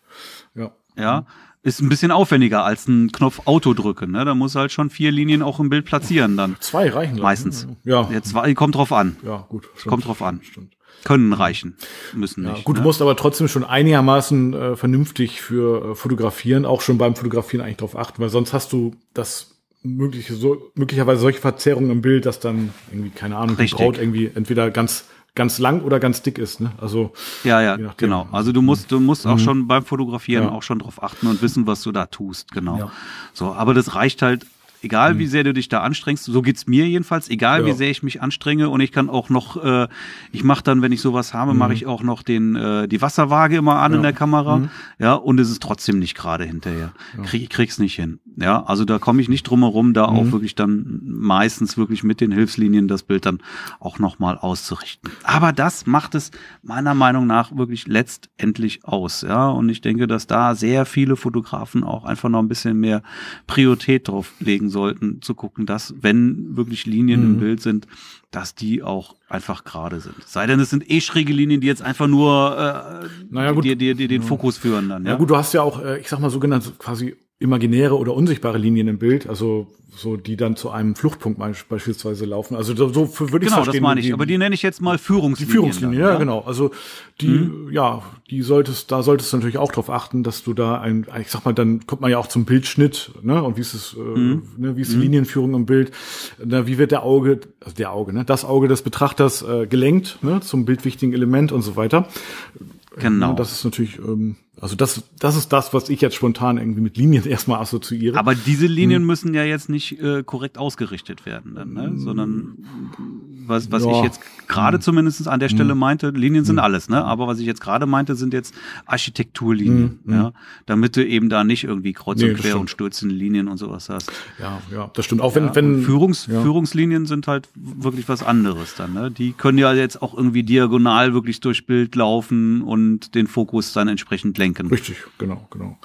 Ja ja, mhm. ist ein bisschen aufwendiger als ein Knopf Auto drücken. Ne? Da muss halt schon vier Linien auch im Bild platzieren dann. Zwei reichen. Meistens. Ne? Ja. Jetzt zwei, kommt drauf an. Ja, gut. Stimmt. Kommt drauf an. Stimmt. Können reichen, müssen ja, nicht. Gut, ne? du musst aber trotzdem schon einigermaßen äh, vernünftig für äh, Fotografieren, auch schon beim Fotografieren eigentlich drauf achten, weil sonst hast du das mögliche, so, möglicherweise solche Verzerrungen im Bild, dass dann irgendwie, keine Ahnung, die Braut irgendwie entweder ganz ganz lang oder ganz dick ist. Ne? Also ja, ja, genau. Also du musst, du musst auch mhm. schon beim Fotografieren ja. auch schon drauf achten und wissen, was du da tust. Genau. Ja. So, aber das reicht halt Egal, mhm. wie sehr du dich da anstrengst, so geht's mir jedenfalls, egal ja. wie sehr ich mich anstrenge und ich kann auch noch, äh, ich mache dann, wenn ich sowas habe, mhm. mache ich auch noch den, äh, die Wasserwaage immer an ja. in der Kamera, mhm. ja, und es ist trotzdem nicht gerade hinterher. Ja. Krieg, krieg's nicht hin, ja, also da komme ich nicht drum herum, da auch mhm. wirklich dann meistens wirklich mit den Hilfslinien das Bild dann auch nochmal auszurichten. Aber das macht es meiner Meinung nach wirklich letztendlich aus, ja, und ich denke, dass da sehr viele Fotografen auch einfach noch ein bisschen mehr Priorität drauf legen sollten, zu gucken, dass, wenn wirklich Linien mhm. im Bild sind, dass die auch einfach gerade sind. Sei denn, es sind eh schräge Linien, die jetzt einfach nur äh, naja, gut. Dir, dir, dir den ja. Fokus führen dann. Ja? ja? gut, du hast ja auch, äh, ich sag mal, sogenannte quasi imaginäre oder unsichtbare Linien im Bild, also so die dann zu einem Fluchtpunkt beispielsweise laufen. Also so, so würde ich genau, verstehen. Genau, das meine ich. aber die nenne ich jetzt mal Führungslinien. Die Führungslinie, dann, ja, ja, genau. Also die, mhm. ja, die solltest, da solltest du natürlich auch drauf achten, dass du da ein, ich sag mal, dann kommt man ja auch zum Bildschnitt, ne? Und wie ist es, äh, mhm. äh, ne? wie ist die mhm. Linienführung im Bild? Na, wie wird der Auge, also der Auge, ne? Das Auge des Betrachters äh, gelenkt ne? zum bildwichtigen Element und so weiter. Genau. Und Das ist natürlich, ähm, also das, das ist das, was ich jetzt spontan irgendwie mit Linien erstmal assoziiere. Aber diese Linien hm. müssen ja jetzt nicht äh, korrekt ausgerichtet werden, dann, ne? Hm. sondern was, was ich jetzt gerade mhm. zumindest an der Stelle hm. meinte, Linien sind hm. alles, ne? Hm. Aber was ich jetzt gerade meinte, sind jetzt Architekturlinien, mhm. ja? Damit du eben da nicht irgendwie kreuz nee, und quer und stürzende Linien und sowas hast. Ja, ja, das stimmt. Auch wenn, ja, wenn Führungs, ja. Führungslinien sind halt wirklich was anderes dann, ne? Die können ja jetzt auch irgendwie diagonal wirklich durchs Bild laufen und den Fokus dann entsprechend lenken. Richtig, genau, genau.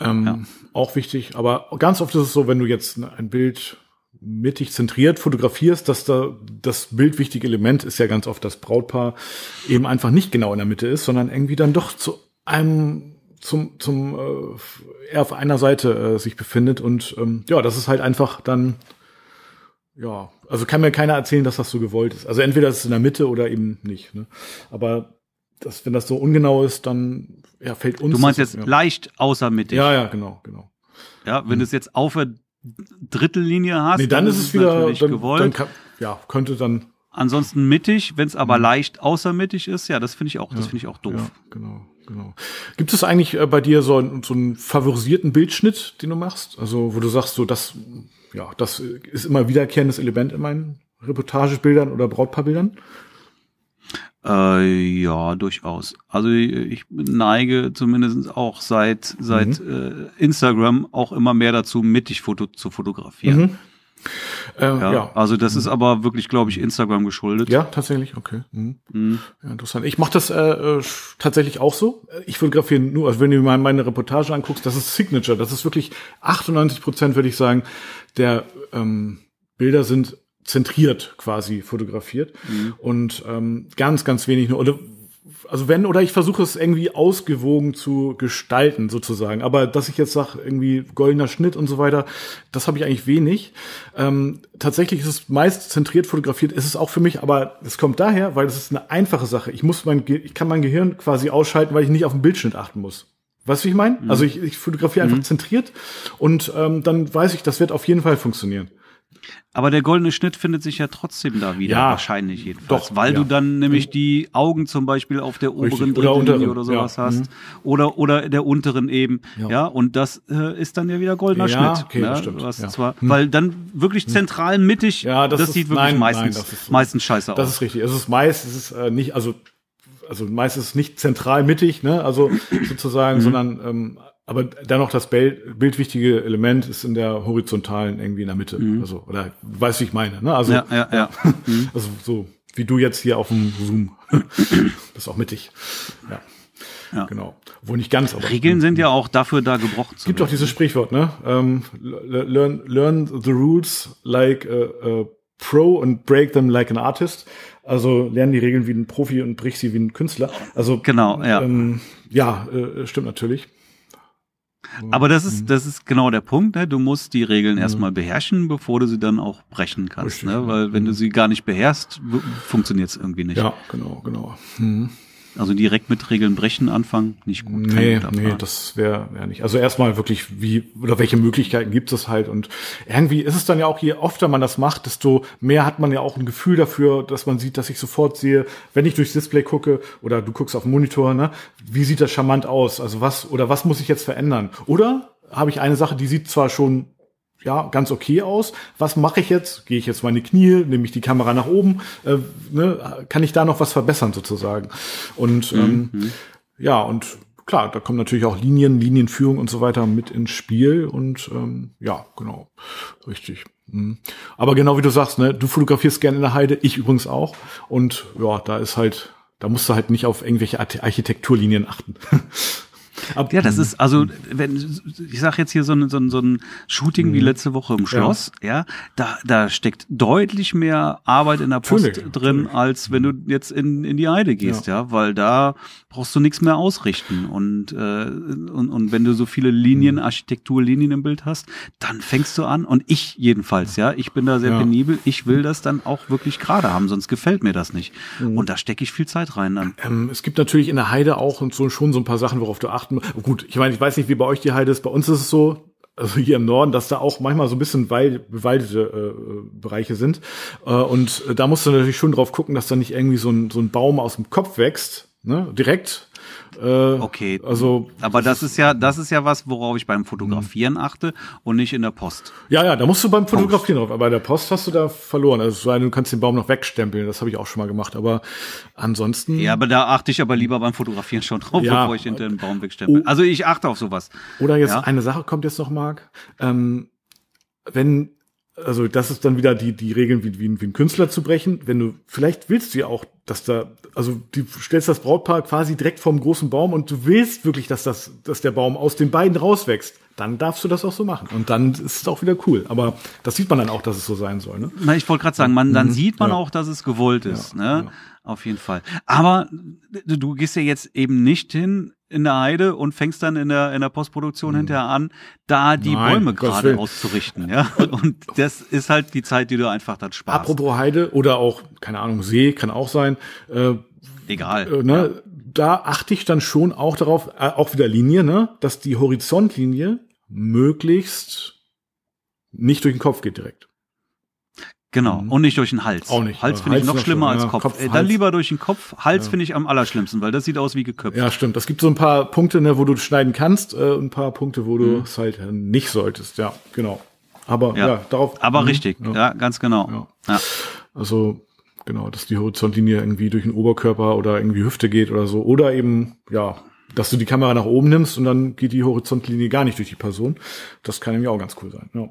Ähm, ja. Auch wichtig, aber ganz oft ist es so, wenn du jetzt ein Bild mittig zentriert fotografierst, dass da das bildwichtige Element ist ja ganz oft das Brautpaar eben einfach nicht genau in der Mitte ist, sondern irgendwie dann doch zu einem zum zum äh, eher auf einer Seite äh, sich befindet und ähm, ja, das ist halt einfach dann ja, also kann mir keiner erzählen, dass das so gewollt ist. Also entweder ist es in der Mitte oder eben nicht. Ne? Aber das, wenn das so ungenau ist, dann ja, fällt uns. Du meinst das, jetzt ja. leicht außer Mitte. Ja, ja, genau, genau. Ja, wenn mhm. du es jetzt aufhört Drittellinie hast, nee, dann, dann ist es wieder natürlich dann, gewollt. Dann kann, ja, könnte dann. Ansonsten mittig, wenn es aber hm. leicht außermittig ist, ja, das finde ich auch, ja, das finde ich auch doof. Ja, genau, genau. Gibt es eigentlich äh, bei dir so, einen, so einen favorisierten Bildschnitt, den du machst? Also, wo du sagst, so das, ja, das ist immer wiederkehrendes Element in meinen Reportagebildern oder Brautpaarbildern? Äh, ja, durchaus. Also ich neige zumindest auch seit, seit mhm. äh, Instagram auch immer mehr dazu, mittig Foto zu fotografieren. Mhm. Äh, ja, ja, Also das ist mhm. aber wirklich, glaube ich, Instagram geschuldet. Ja, tatsächlich, okay. Mhm. Mhm. Ja, interessant. Ich mache das äh, äh, tatsächlich auch so. Ich fotografiere nur, also wenn du mir meine Reportage anguckst, das ist Signature. Das ist wirklich 98 Prozent, würde ich sagen, der ähm, Bilder sind zentriert quasi fotografiert mhm. und ähm, ganz, ganz wenig nur, oder also wenn, oder ich versuche es irgendwie ausgewogen zu gestalten, sozusagen. Aber dass ich jetzt sage, irgendwie goldener Schnitt und so weiter, das habe ich eigentlich wenig. Ähm, tatsächlich ist es meist zentriert fotografiert, ist es auch für mich, aber es kommt daher, weil es ist eine einfache Sache. Ich muss mein, ich kann mein Gehirn quasi ausschalten, weil ich nicht auf den Bildschnitt achten muss. Weißt du, wie ich meine? Mhm. Also ich, ich fotografiere einfach mhm. zentriert und ähm, dann weiß ich, das wird auf jeden Fall funktionieren. Aber der goldene Schnitt findet sich ja trotzdem da wieder, ja, wahrscheinlich jedenfalls. Doch, weil ja. du dann nämlich mhm. die Augen zum Beispiel auf der oberen Drittellinie oder, sowas ja. hast. Mhm. Oder, oder der unteren eben. Ja, und das äh, ist dann ja wieder goldener Schnitt. Okay, ne? stimmt. Was zwar, hm. Weil dann wirklich hm. zentral mittig, ja, das, das ist, sieht wirklich nein, meistens, nein, ist, meistens scheiße aus. Das ist richtig. Es ist meist, es ist äh, nicht, also, also meistens nicht zentral mittig, ne? Also sozusagen, mhm. sondern ähm, aber dennoch das Bild, bildwichtige Element ist in der horizontalen irgendwie in der Mitte. Mhm. Also, oder weiß wie ich meine. Ne? Also, ja, ja, ja. Mhm. also so wie du jetzt hier auf dem Zoom. das ist auch mittig. Ja. ja. Genau. Wohl nicht ganz, aber. Regeln mhm. sind ja auch dafür da gebrochen Es Gibt auch dieses Sprichwort, ne? Um, ähm, learn, learn the rules like a, a pro and break them like an artist. Also lern die Regeln wie ein Profi und brich sie wie ein Künstler. Also genau, ja, ähm, ja äh, stimmt natürlich. Aber das ist, mhm. das ist genau der Punkt. Ne? Du musst die Regeln ja. Mhm. erstmal beherrschen, bevor du sie dann auch brechen kannst. Ne? Weil wenn du mhm. sie gar nicht beherrschst, funktioniert es irgendwie nicht. Ja, genau, genau. Mhm also direkt mit Regeln brechen anfangen, nicht gut. Nee, nee, das wäre wär nicht. Also erstmal wirklich, wie oder welche Möglichkeiten gibt es halt und irgendwie ist es dann ja auch, je öfter man das macht, desto mehr hat man ja auch ein Gefühl dafür, dass man sieht, dass ich sofort sehe, wenn ich durchs Display gucke oder du guckst auf den Monitor, ne, wie sieht das charmant aus? Also was oder was muss ich jetzt verändern? Oder habe ich eine Sache, die sieht zwar schon ja, ganz okay aus. Was mache ich jetzt? Gehe ich jetzt meine Knie, nehme ich die Kamera nach oben? Äh, ne? Kann ich da noch was verbessern sozusagen? Und ähm, mhm. ja, und klar, da kommen natürlich auch Linien, Linienführung und so weiter mit ins Spiel. Und ähm, ja, genau, richtig. Mhm. Aber genau wie du sagst, ne, du fotografierst gerne in der Heide, ich übrigens auch. Und ja, da ist halt, da musst du halt nicht auf irgendwelche Architekturlinien achten. Aber, ja, das mhm. ist, also, wenn, ich sag jetzt hier so ein, so ein, so ein Shooting wie mhm. letzte Woche im Schloss, ja, ja da, da steckt deutlich mehr Arbeit in der Post Völlig. drin, als wenn du jetzt in, in die Heide gehst, ja. ja weil da brauchst du nichts mehr ausrichten. Und, äh, und, und wenn du so viele Linien, mhm. Architekturlinien im Bild hast, dann fängst du an. Und ich jedenfalls, ja, ich bin da sehr ja. penibel. Ich will das dann auch wirklich gerade haben, sonst gefällt mir das nicht. Mhm. Und da stecke ich viel Zeit rein. Dann. Ähm, es gibt natürlich in der Heide auch und so, schon so ein paar Sachen, worauf du achtest achten. Gut, ich meine, ich weiß nicht, wie bei euch die Heide ist. Bei uns ist es so, also hier im Norden, dass da auch manchmal so ein bisschen bewaldete äh, Bereiche sind. Äh, und da musst du natürlich schon drauf gucken, dass da nicht irgendwie so ein, so ein Baum aus dem Kopf wächst, ne, direkt, äh, okay. Also, aber das ist ja, das ist ja was, worauf ich beim Fotografieren hm. achte und nicht in der Post. Ja, ja, da musst du beim Fotografieren drauf, aber in der Post hast du da verloren. Also du kannst den Baum noch wegstempeln, das habe ich auch schon mal gemacht. Aber ansonsten. Ja, aber da achte ich aber lieber beim Fotografieren schon drauf, ja, bevor ich hinter den Baum wegstempel. Oh. also ich achte auf sowas. Oder jetzt ja? eine Sache kommt jetzt noch, Marc. Ähm, wenn also das ist dann wieder die, die Regeln wie, wie, wie ein Künstler zu brechen. Wenn du, vielleicht willst du ja auch, dass da, also du stellst das Brautpaar quasi direkt vorm großen Baum und du willst wirklich, dass das, dass der Baum aus den beiden rauswächst. Dann darfst du das auch so machen. Und dann ist es auch wieder cool. Aber das sieht man dann auch, dass es so sein soll. Ne? Na, ich wollte gerade sagen, man, dann mhm. sieht man ja. auch, dass es gewollt ist. Ja, ne? Ja. Genau. Auf jeden Fall. Aber du gehst ja jetzt eben nicht hin in der Heide und fängst dann in der, in der Postproduktion hm. hinterher an, da die Nein, Bäume gerade auszurichten. Ja? Und das ist halt die Zeit, die du einfach dann sparst. Apropos Heide oder auch, keine Ahnung, See kann auch sein. Äh, Egal. Äh, ne? Ja. Da achte ich dann schon auch darauf, äh, auch wieder Linie, ne? dass die Horizontlinie möglichst nicht durch den Kopf geht direkt. Genau, mhm. und nicht durch den Hals. Auch nicht. Hals finde ich noch schlimmer als ja, Kopf. äh, dann lieber durch den Kopf. Hals ja. finde ich am allerschlimmsten, weil das sieht aus wie geköpft. Ja, stimmt. Es gibt so ein paar Punkte, ne, wo du schneiden kannst äh, ein paar Punkte, wo du mhm. es halt äh, nicht solltest. Ja, genau. Aber ja, ja darauf. Aber mh, richtig, ja. ganz genau. Ja. Also genau, dass die Horizontlinie irgendwie durch den Oberkörper oder irgendwie Hüfte geht oder so. Oder eben, ja, dass du die Kamera nach oben nimmst und dann geht die Horizontlinie gar nicht durch die Person. Das kann nämlich auch ganz cool sein. Ja.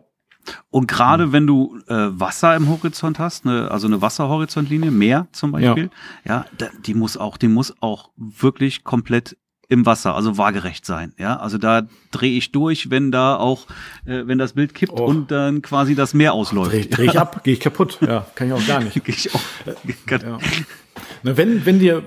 Und gerade mhm. wenn du äh, Wasser im Horizont hast, ne, also eine Wasserhorizontlinie, Meer zum Beispiel, ja, ja die muss auch, die muss auch wirklich komplett im Wasser, also waagerecht sein. Ja, also da drehe ich durch, wenn da auch, äh, wenn das Bild kippt oh. und dann quasi das Meer ausläuft. Drehe dreh ich ab, gehe ich kaputt. Ja, kann ich auch gar nicht. gehe ich auch. Kann, äh, ja. Na, wenn, wenn dir,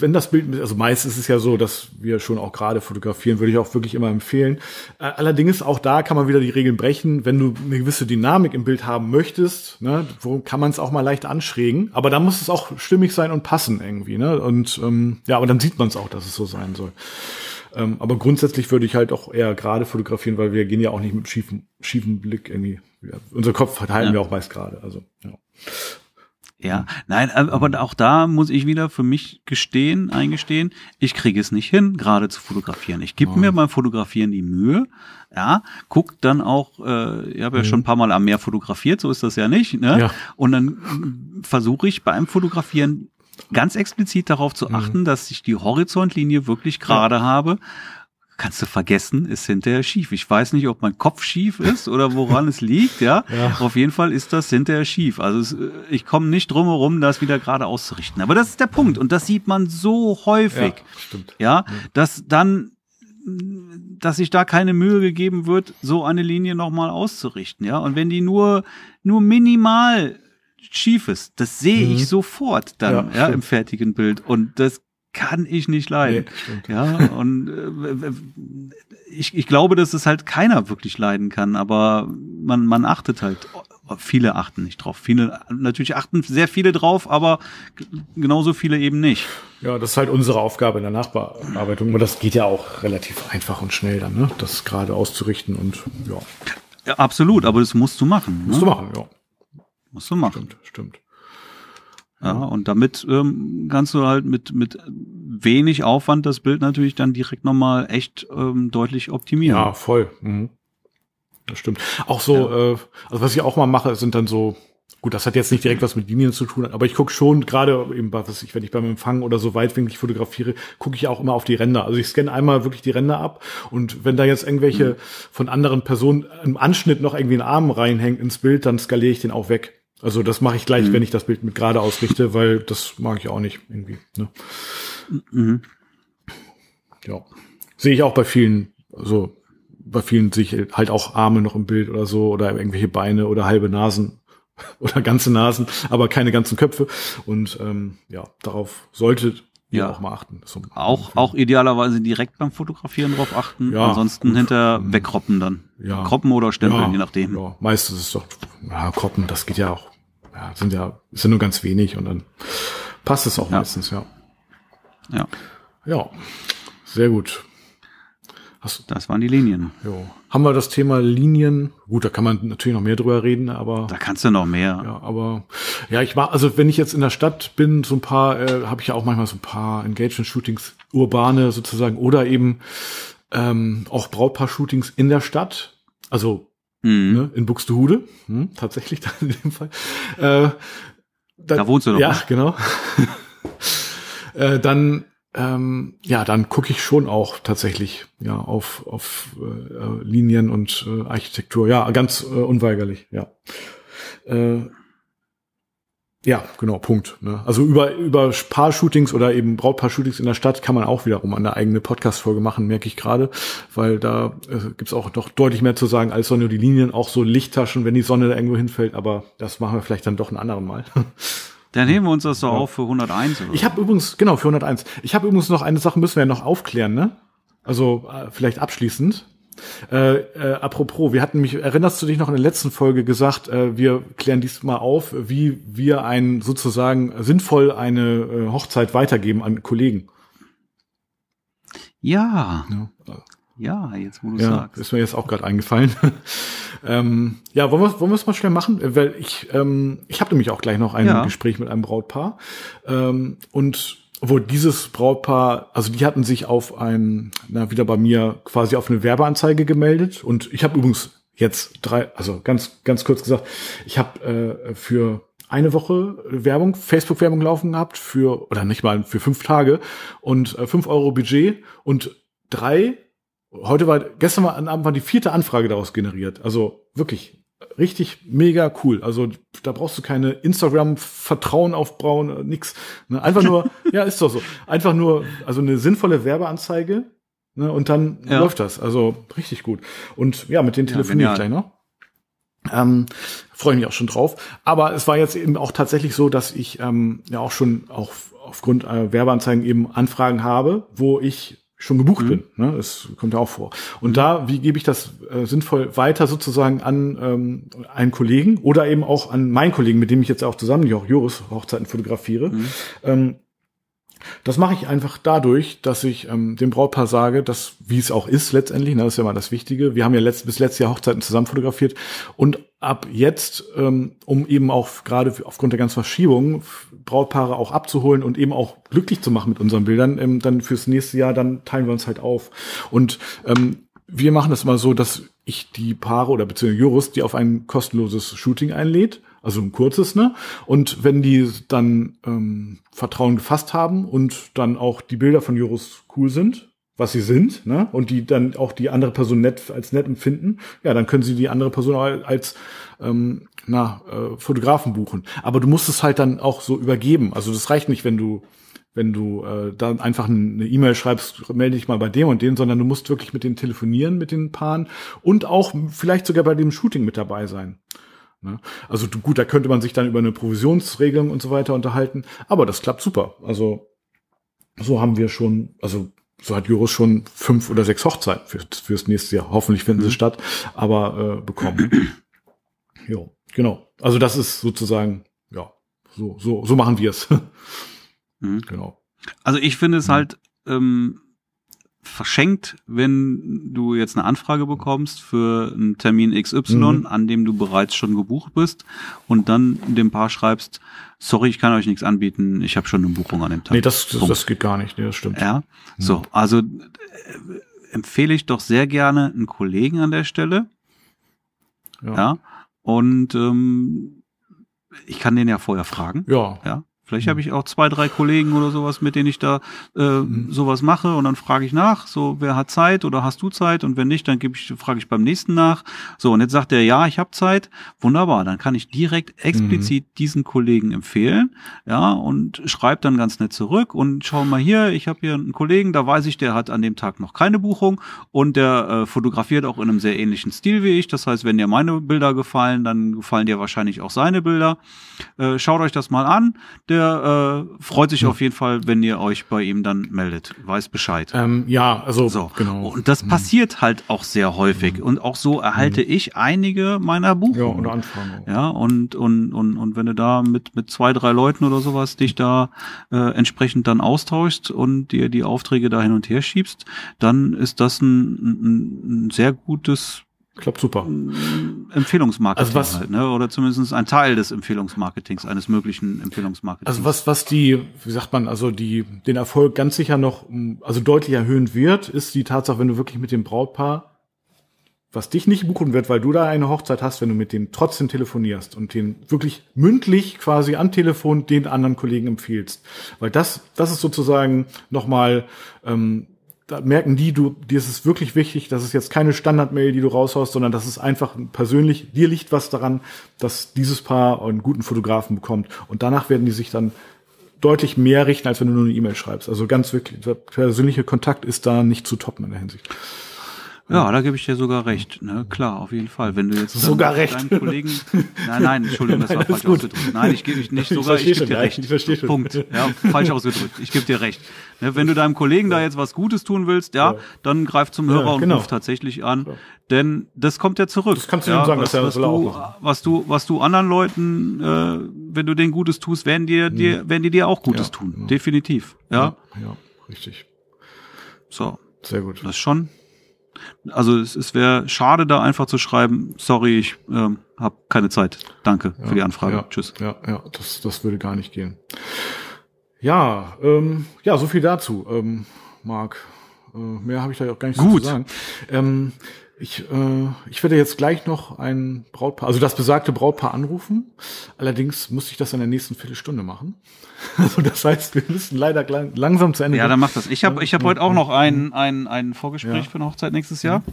wenn das Bild, also meist ist es ja so, dass wir schon auch gerade fotografieren, würde ich auch wirklich immer empfehlen. Äh, allerdings auch da kann man wieder die Regeln brechen. Wenn du eine gewisse Dynamik im Bild haben möchtest, ne, wo kann man es auch mal leicht anschrägen. Aber da muss es auch stimmig sein und passen irgendwie. Ne? Und ähm, ja, aber dann sieht man es auch, dass es so sein soll. Ähm, aber grundsätzlich würde ich halt auch eher gerade fotografieren, weil wir gehen ja auch nicht mit schiefem, schiefem Blick irgendwie. Ja, unser Kopf halten ja. wir auch meist gerade. Also ja. Ja, mhm. nein, äh, aber mhm. auch da muss ich wieder für mich gestehen, eingestehen, ich kriege es nicht hin, gerade zu fotografieren. Ich gebe oh. mir beim Fotografieren die Mühe, ja, guck dann auch, äh, ich habe ja schon mhm. ein paar Mal am Meer fotografiert, so ist das ja nicht, ne? Ja. Und dann versuche ich beim Fotografieren ganz explizit darauf zu achten, mhm. dass ich die Horizontlinie wirklich gerade ja. habe kannst du vergessen, ist hinterher schief. Ich weiß nicht, ob mein Kopf schief ist oder woran es liegt, ja? ja? Auf jeden Fall ist das hinterher schief. Also es, äh, ich komme nicht drum herum, das wieder gerade auszurichten. Aber das ist der Punkt und das sieht man so häufig. Ja, stimmt. ja dass dann dass sich da keine Mühe gegeben wird, so eine Linie nochmal auszurichten, ja. Und wenn die nur, nur minimal schief ist, das sehe mhm. ich sofort dann, ja, ja im fertigen Bild. Und das kann ich nicht leiden. Nee, ja, und äh, ich, ich glaube, dass es halt keiner wirklich leiden kann, aber man, man achtet halt. Oh, viele achten nicht drauf. Viele, natürlich achten sehr viele drauf, aber genauso viele eben nicht. Ja, das ist halt unsere Aufgabe in der Nachbearbeitung. Und das geht ja auch relativ einfach und schnell dann, ne? Das gerade auszurichten und ja. ja absolut, aber das musst du machen. Ne? Musst du machen, ja. Musst du machen. Stimmt, stimmt. Ja, und damit ähm, kannst du halt mit, mit wenig Aufwand das Bild natürlich dann direkt nochmal echt ähm, deutlich optimieren. Ja, voll. Mhm. Das stimmt. Auch so, ja. äh, also was ich auch mal mache, sind dann so, gut, das hat jetzt nicht direkt was mit Linien zu tun, aber ich gucke schon gerade eben, was ich, wenn ich beim Empfang oder so weitwinklig fotografiere, gucke ich auch immer auf die Ränder. Also ich scanne einmal wirklich die Ränder ab und wenn da jetzt irgendwelche mhm. von anderen Personen im Anschnitt noch irgendwie einen Arm reinhängt ins Bild, dann skaliere ich den auch weg. Also das mache ich gleich, mhm. wenn ich das Bild mit gerade ausrichte, weil das mag ich auch nicht irgendwie. Ne? Mhm. Ja. Sehe ich auch bei vielen, also bei vielen sich halt auch Arme noch im Bild oder so oder irgendwelche Beine oder halbe Nasen oder ganze Nasen, aber keine ganzen Köpfe. Und ähm, ja, darauf sollte ja. auch mal achten. Auch, auch idealerweise direkt beim Fotografieren drauf achten, ja, ansonsten gut. hinter mhm. wegroppen dann. Ja. Kroppen oder Stempeln, ja, je nachdem. Ja, meistens ist es doch, ja, Kroppen, das geht ja auch ja, sind ja, sind nur ganz wenig und dann passt es auch ja. meistens, ja. Ja. Ja, sehr gut. Hast, du, das waren die Linien. Jo. Haben wir das Thema Linien? Gut, da kann man natürlich noch mehr drüber reden, aber. Da kannst du noch mehr. Ja, aber ja, ich war, also wenn ich jetzt in der Stadt bin, so ein paar, äh, habe ich ja auch manchmal so ein paar Engagement-Shootings, urbane sozusagen, oder eben ähm, auch Brautpaar-Shootings in der Stadt. Also Mhm. Ne? In Buxtehude, hm, tatsächlich dann in dem Fall. Äh, dann, da wohnst du noch. Ja, was? Ne? genau. äh, dann ähm, ja, dann gucke ich schon auch tatsächlich ja auf auf äh, Linien und äh, Architektur. Ja, ganz äh, unweigerlich. Ja. Äh, ja, genau, Punkt. Ne? Also über, über Paar-Shootings oder eben Brautpaar-Shootings in der Stadt kann man auch wiederum eine eigene Podcast-Folge machen, merke ich gerade, weil da äh, gibt's auch noch deutlich mehr zu sagen als so nur die Linien, auch so Lichttaschen, wenn die Sonne da irgendwo hinfällt, aber das machen wir vielleicht dann doch einen anderen Mal. Dann nehmen wir uns das doch ja. auf für 101. Oder? Ich habe übrigens, genau, für 101. Ich habe übrigens noch eine Sache, müssen wir ja noch aufklären, ne? Also äh, vielleicht abschließend, äh, äh, apropos, wir hatten mich, erinnerst du dich noch in der letzten Folge gesagt, äh, wir klären diesmal auf, wie wir ein sozusagen sinnvoll eine äh, Hochzeit weitergeben an Kollegen. Ja. ja. Ja, jetzt wo du ja, sagst. Ist mir jetzt auch gerade eingefallen. ähm, ja, wollen wir, wollen wir es mal schnell machen? Äh, weil ich, ähm, ich habe nämlich auch gleich noch ein ja. Gespräch mit einem Brautpaar. Ähm, und wo dieses Brautpaar, also die hatten sich auf ein, na, wieder bei mir quasi auf eine Werbeanzeige gemeldet. Und ich habe übrigens jetzt drei, also ganz, ganz kurz gesagt, ich habe äh, für eine Woche Werbung, Facebook-Werbung laufen gehabt für, oder nicht mal, für fünf Tage und äh, fünf Euro Budget und drei, heute war, gestern war, Abend war die vierte Anfrage daraus generiert. Also wirklich richtig mega cool. Also da brauchst du keine Instagram-Vertrauen aufbauen, äh, nix. Ne? Einfach nur, ja, ist doch so. Einfach nur, also eine sinnvolle Werbeanzeige ne? und dann ja. läuft das. Also richtig gut. Und ja, mit denen telefoniere ja, ich gleich noch. Ähm, Freue mich auch schon drauf. Aber es war jetzt eben auch tatsächlich so, dass ich ähm, ja auch schon auch aufgrund äh, Werbeanzeigen eben Anfragen habe, wo ich schon gebucht mhm. bin. Ne? Das kommt ja auch vor. Und da, wie gebe ich das äh, sinnvoll weiter sozusagen an ähm, einen Kollegen oder eben auch an meinen Kollegen, mit dem ich jetzt auch zusammen die auch Hochzeiten fotografiere, mhm. ähm, das mache ich einfach dadurch, dass ich ähm, dem Brautpaar sage, dass, wie es auch ist letztendlich, ne, das ist ja mal das Wichtige. Wir haben ja letzt, bis letztes Jahr Hochzeiten zusammen fotografiert und ab jetzt, ähm, um eben auch gerade aufgrund der ganzen Verschiebung Brautpaare auch abzuholen und eben auch glücklich zu machen mit unseren Bildern, ähm, dann fürs nächste Jahr, dann teilen wir uns halt auf. Und ähm, wir machen das mal so, dass ich die Paare oder beziehungsweise Jurist, die auf ein kostenloses Shooting einlädt also ein kurzes, ne? Und wenn die dann ähm, Vertrauen gefasst haben und dann auch die Bilder von Jurus cool sind, was sie sind, ne? Und die dann auch die andere Person nett als nett empfinden, ja, dann können sie die andere Person als ähm, na, äh, Fotografen buchen. Aber du musst es halt dann auch so übergeben. Also das reicht nicht, wenn du wenn du äh, dann einfach eine E-Mail schreibst, melde dich mal bei dem und dem, sondern du musst wirklich mit denen telefonieren, mit den Paaren und auch vielleicht sogar bei dem Shooting mit dabei sein. Ne? Also gut, da könnte man sich dann über eine Provisionsregelung und so weiter unterhalten, aber das klappt super. Also so haben wir schon, also so hat Juris schon fünf oder sechs Hochzeiten für, fürs nächste Jahr. Hoffentlich finden sie mhm. statt, aber äh, bekommen. jo, genau. Also das ist sozusagen, ja, so, so, so machen wir es. mhm. Genau. Also ich finde es mhm. halt ähm, verschenkt, wenn du jetzt eine Anfrage bekommst für einen Termin XY, mhm. an dem du bereits schon gebucht bist und dann dem Paar schreibst, sorry, ich kann euch nichts anbieten, ich habe schon eine Buchung an dem Tag. Nee, das, das, das geht gar nicht, nee, das stimmt. Ja, mhm. so, also äh, empfehle ich doch sehr gerne einen Kollegen an der Stelle. Ja. ja und ähm, ich kann den ja vorher fragen. Ja. Ja. Vielleicht habe ich auch zwei, drei Kollegen oder sowas, mit denen ich da äh, mhm. sowas mache und dann frage ich nach, so wer hat Zeit oder hast du Zeit und wenn nicht, dann gebe ich frage ich beim nächsten nach. So und jetzt sagt er ja, ich habe Zeit. Wunderbar, dann kann ich direkt explizit mhm. diesen Kollegen empfehlen, ja und schreibe dann ganz nett zurück und schau mal hier, ich habe hier einen Kollegen, da weiß ich, der hat an dem Tag noch keine Buchung und der äh, fotografiert auch in einem sehr ähnlichen Stil wie ich. Das heißt, wenn dir meine Bilder gefallen, dann gefallen dir wahrscheinlich auch seine Bilder. Äh, schaut euch das mal an. Der er äh, freut sich ja. auf jeden Fall, wenn ihr euch bei ihm dann meldet. Weiß Bescheid. Ähm, ja, also so. genau. Und das mhm. passiert halt auch sehr häufig. Mhm. Und auch so erhalte mhm. ich einige meiner Buchungen. Ja, und Anfragen. Ja, und, und, und, und wenn du da mit, mit zwei, drei Leuten oder sowas dich da äh, entsprechend dann austauschst und dir die Aufträge da hin und her schiebst, dann ist das ein, ein, ein sehr gutes Klappt super. Mm, Empfehlungsmarketing also was, halt, ne? Oder zumindest ein Teil des Empfehlungsmarketings, eines möglichen Empfehlungsmarketings. Also was, was die, wie sagt man, also die, den Erfolg ganz sicher noch, mm, also deutlich erhöhen wird, ist die Tatsache, wenn du wirklich mit dem Brautpaar, was dich nicht buchen wird, weil du da eine Hochzeit hast, wenn du mit dem trotzdem telefonierst und den wirklich mündlich quasi am Telefon den anderen Kollegen empfiehlst. Weil das, das ist sozusagen nochmal, ähm, da merken die, du, dir ist es wirklich wichtig, das ist jetzt keine Standardmail, die du raushaust, sondern das ist einfach persönlich, dir liegt was daran, dass dieses Paar einen guten Fotografen bekommt. Und danach werden die sich dann deutlich mehr richten, als wenn du nur eine E-Mail schreibst. Also ganz wirklich, persönlicher Kontakt ist da nicht zu toppen in der Hinsicht. Ja, da gebe ich dir sogar recht. Ne? Klar, auf jeden Fall. Wenn du jetzt sogar recht. deinem Kollegen. Nein, nein, Entschuldigung, das nein, war falsch gut. ausgedrückt. Nein, ich gebe nicht ich sogar, ich, gebe dir recht. Ich verstehe schon. Punkt. Ja, falsch ausgedrückt. Ich gebe dir recht. Ne? Wenn du deinem Kollegen ja. da jetzt was Gutes tun willst, ja, ja. dann greif zum Hörer ja, genau. und ruf tatsächlich an. Denn das kommt ja zurück. Das kannst du ihm sagen, was, dass er was das du, was du, was du anderen Leuten, äh, wenn du denen Gutes tust, werden dir, hm. dir, werden die dir auch Gutes tun. Definitiv. Ja. ja, richtig. So. Sehr gut. Das ist schon also es, es wäre schade, da einfach zu schreiben, sorry, ich ähm, habe keine Zeit. Danke ja, für die Anfrage. Ja, Tschüss. Ja, ja, das, das würde gar nicht gehen. Ja, ähm, ja, so viel dazu, ähm, Marc. Äh, mehr habe ich da auch gar nicht Gut. So zu sagen. Ähm, ich, äh, ich werde jetzt gleich noch ein Brautpaar, also das besagte Brautpaar anrufen. Allerdings muss ich das in der nächsten Viertelstunde machen. Also das heißt, wir müssen leider lang, langsam zu Ende. Ja, dann mach das. Ich habe ich hab ja. heute auch noch ein, ein, ein Vorgespräch ja. für eine Hochzeit nächstes Jahr.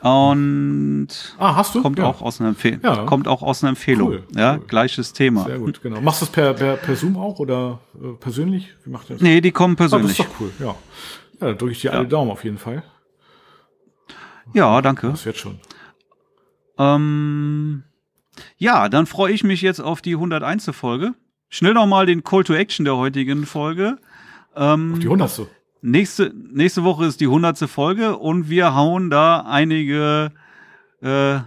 Und ah, hast du? kommt ja. auch aus einer Empfehlung. Ja. Kommt auch aus einer Empfehlung. Cool, ja, cool. gleiches Thema. Sehr gut, genau. Machst du das per, per, per Zoom auch oder äh, persönlich? Wie macht ihr das? Nee, die kommen persönlich. Ah, das ist doch cool, ja. Ja, da drücke ich dir alle Daumen auf jeden Fall. Ja, danke. Das wird schon. Ähm, ja, dann freue ich mich jetzt auf die 101. Folge. Schnell nochmal den Call to Action der heutigen Folge. Ähm, auf die 100. Nächste, nächste Woche ist die 100. Folge und wir hauen da einige äh,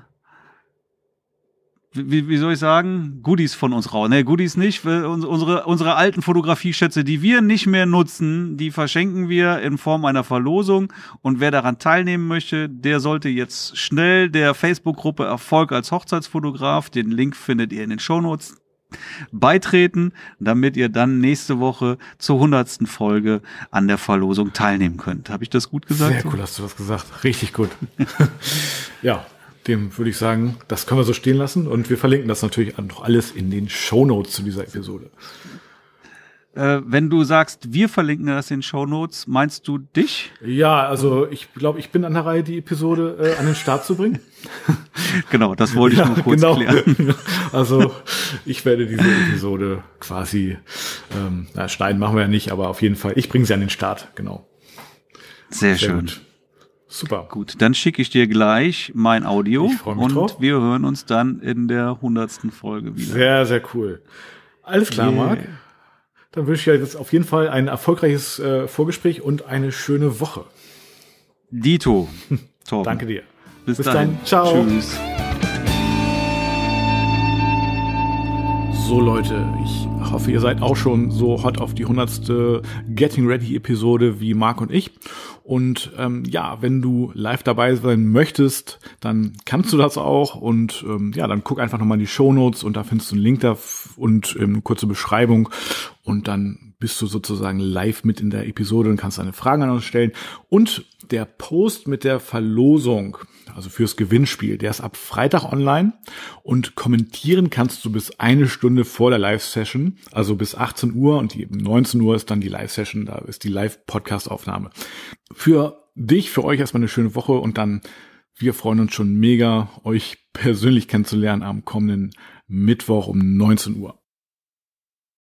wie, wie soll ich sagen, Goodies von uns raus. Ne, Goodies nicht. Unsere, unsere alten Fotografie-Schätze, die wir nicht mehr nutzen, die verschenken wir in Form einer Verlosung. Und wer daran teilnehmen möchte, der sollte jetzt schnell der Facebook-Gruppe Erfolg als Hochzeitsfotograf, den Link findet ihr in den Shownotes, beitreten, damit ihr dann nächste Woche zur hundertsten Folge an der Verlosung teilnehmen könnt. Habe ich das gut gesagt? Sehr cool hast du das gesagt. Richtig gut. ja, dem würde ich sagen, das können wir so stehen lassen und wir verlinken das natürlich noch alles in den Show Notes zu dieser Episode. Äh, wenn du sagst, wir verlinken das in den Show Notes, meinst du dich? Ja, also ich glaube, ich bin an der Reihe, die Episode äh, an den Start zu bringen. genau, das wollte ich ja, nur kurz genau. klären. also ich werde diese Episode quasi, ähm, na, schneiden machen wir ja nicht, aber auf jeden Fall, ich bringe sie an den Start, genau. Sehr, Sehr schön. Gut. Super. Gut, dann schicke ich dir gleich mein Audio ich und drauf. wir hören uns dann in der hundertsten Folge wieder. Sehr, sehr cool. Alles klar, yeah. Marc. Dann wünsche ich dir jetzt auf jeden Fall ein erfolgreiches äh, Vorgespräch und eine schöne Woche. Dito. Top. Danke dir. Bis, Bis dann. Ciao. Tschüss. So Leute, ich hoffe, ihr seid auch schon so hot auf die hundertste Getting Ready Episode wie Marc und ich. Und ähm, ja, wenn du live dabei sein möchtest, dann kannst du das auch. Und ähm, ja, dann guck einfach nochmal in die Show Notes und da findest du einen Link da und ähm, eine kurze Beschreibung. Und dann bist du sozusagen live mit in der Episode und kannst deine Fragen an uns stellen. Und der Post mit der Verlosung also fürs Gewinnspiel. Der ist ab Freitag online und kommentieren kannst du bis eine Stunde vor der Live-Session, also bis 18 Uhr und die 19 Uhr ist dann die Live-Session, da ist die Live-Podcast-Aufnahme. Für dich, für euch erstmal eine schöne Woche und dann wir freuen uns schon mega, euch persönlich kennenzulernen am kommenden Mittwoch um 19 Uhr.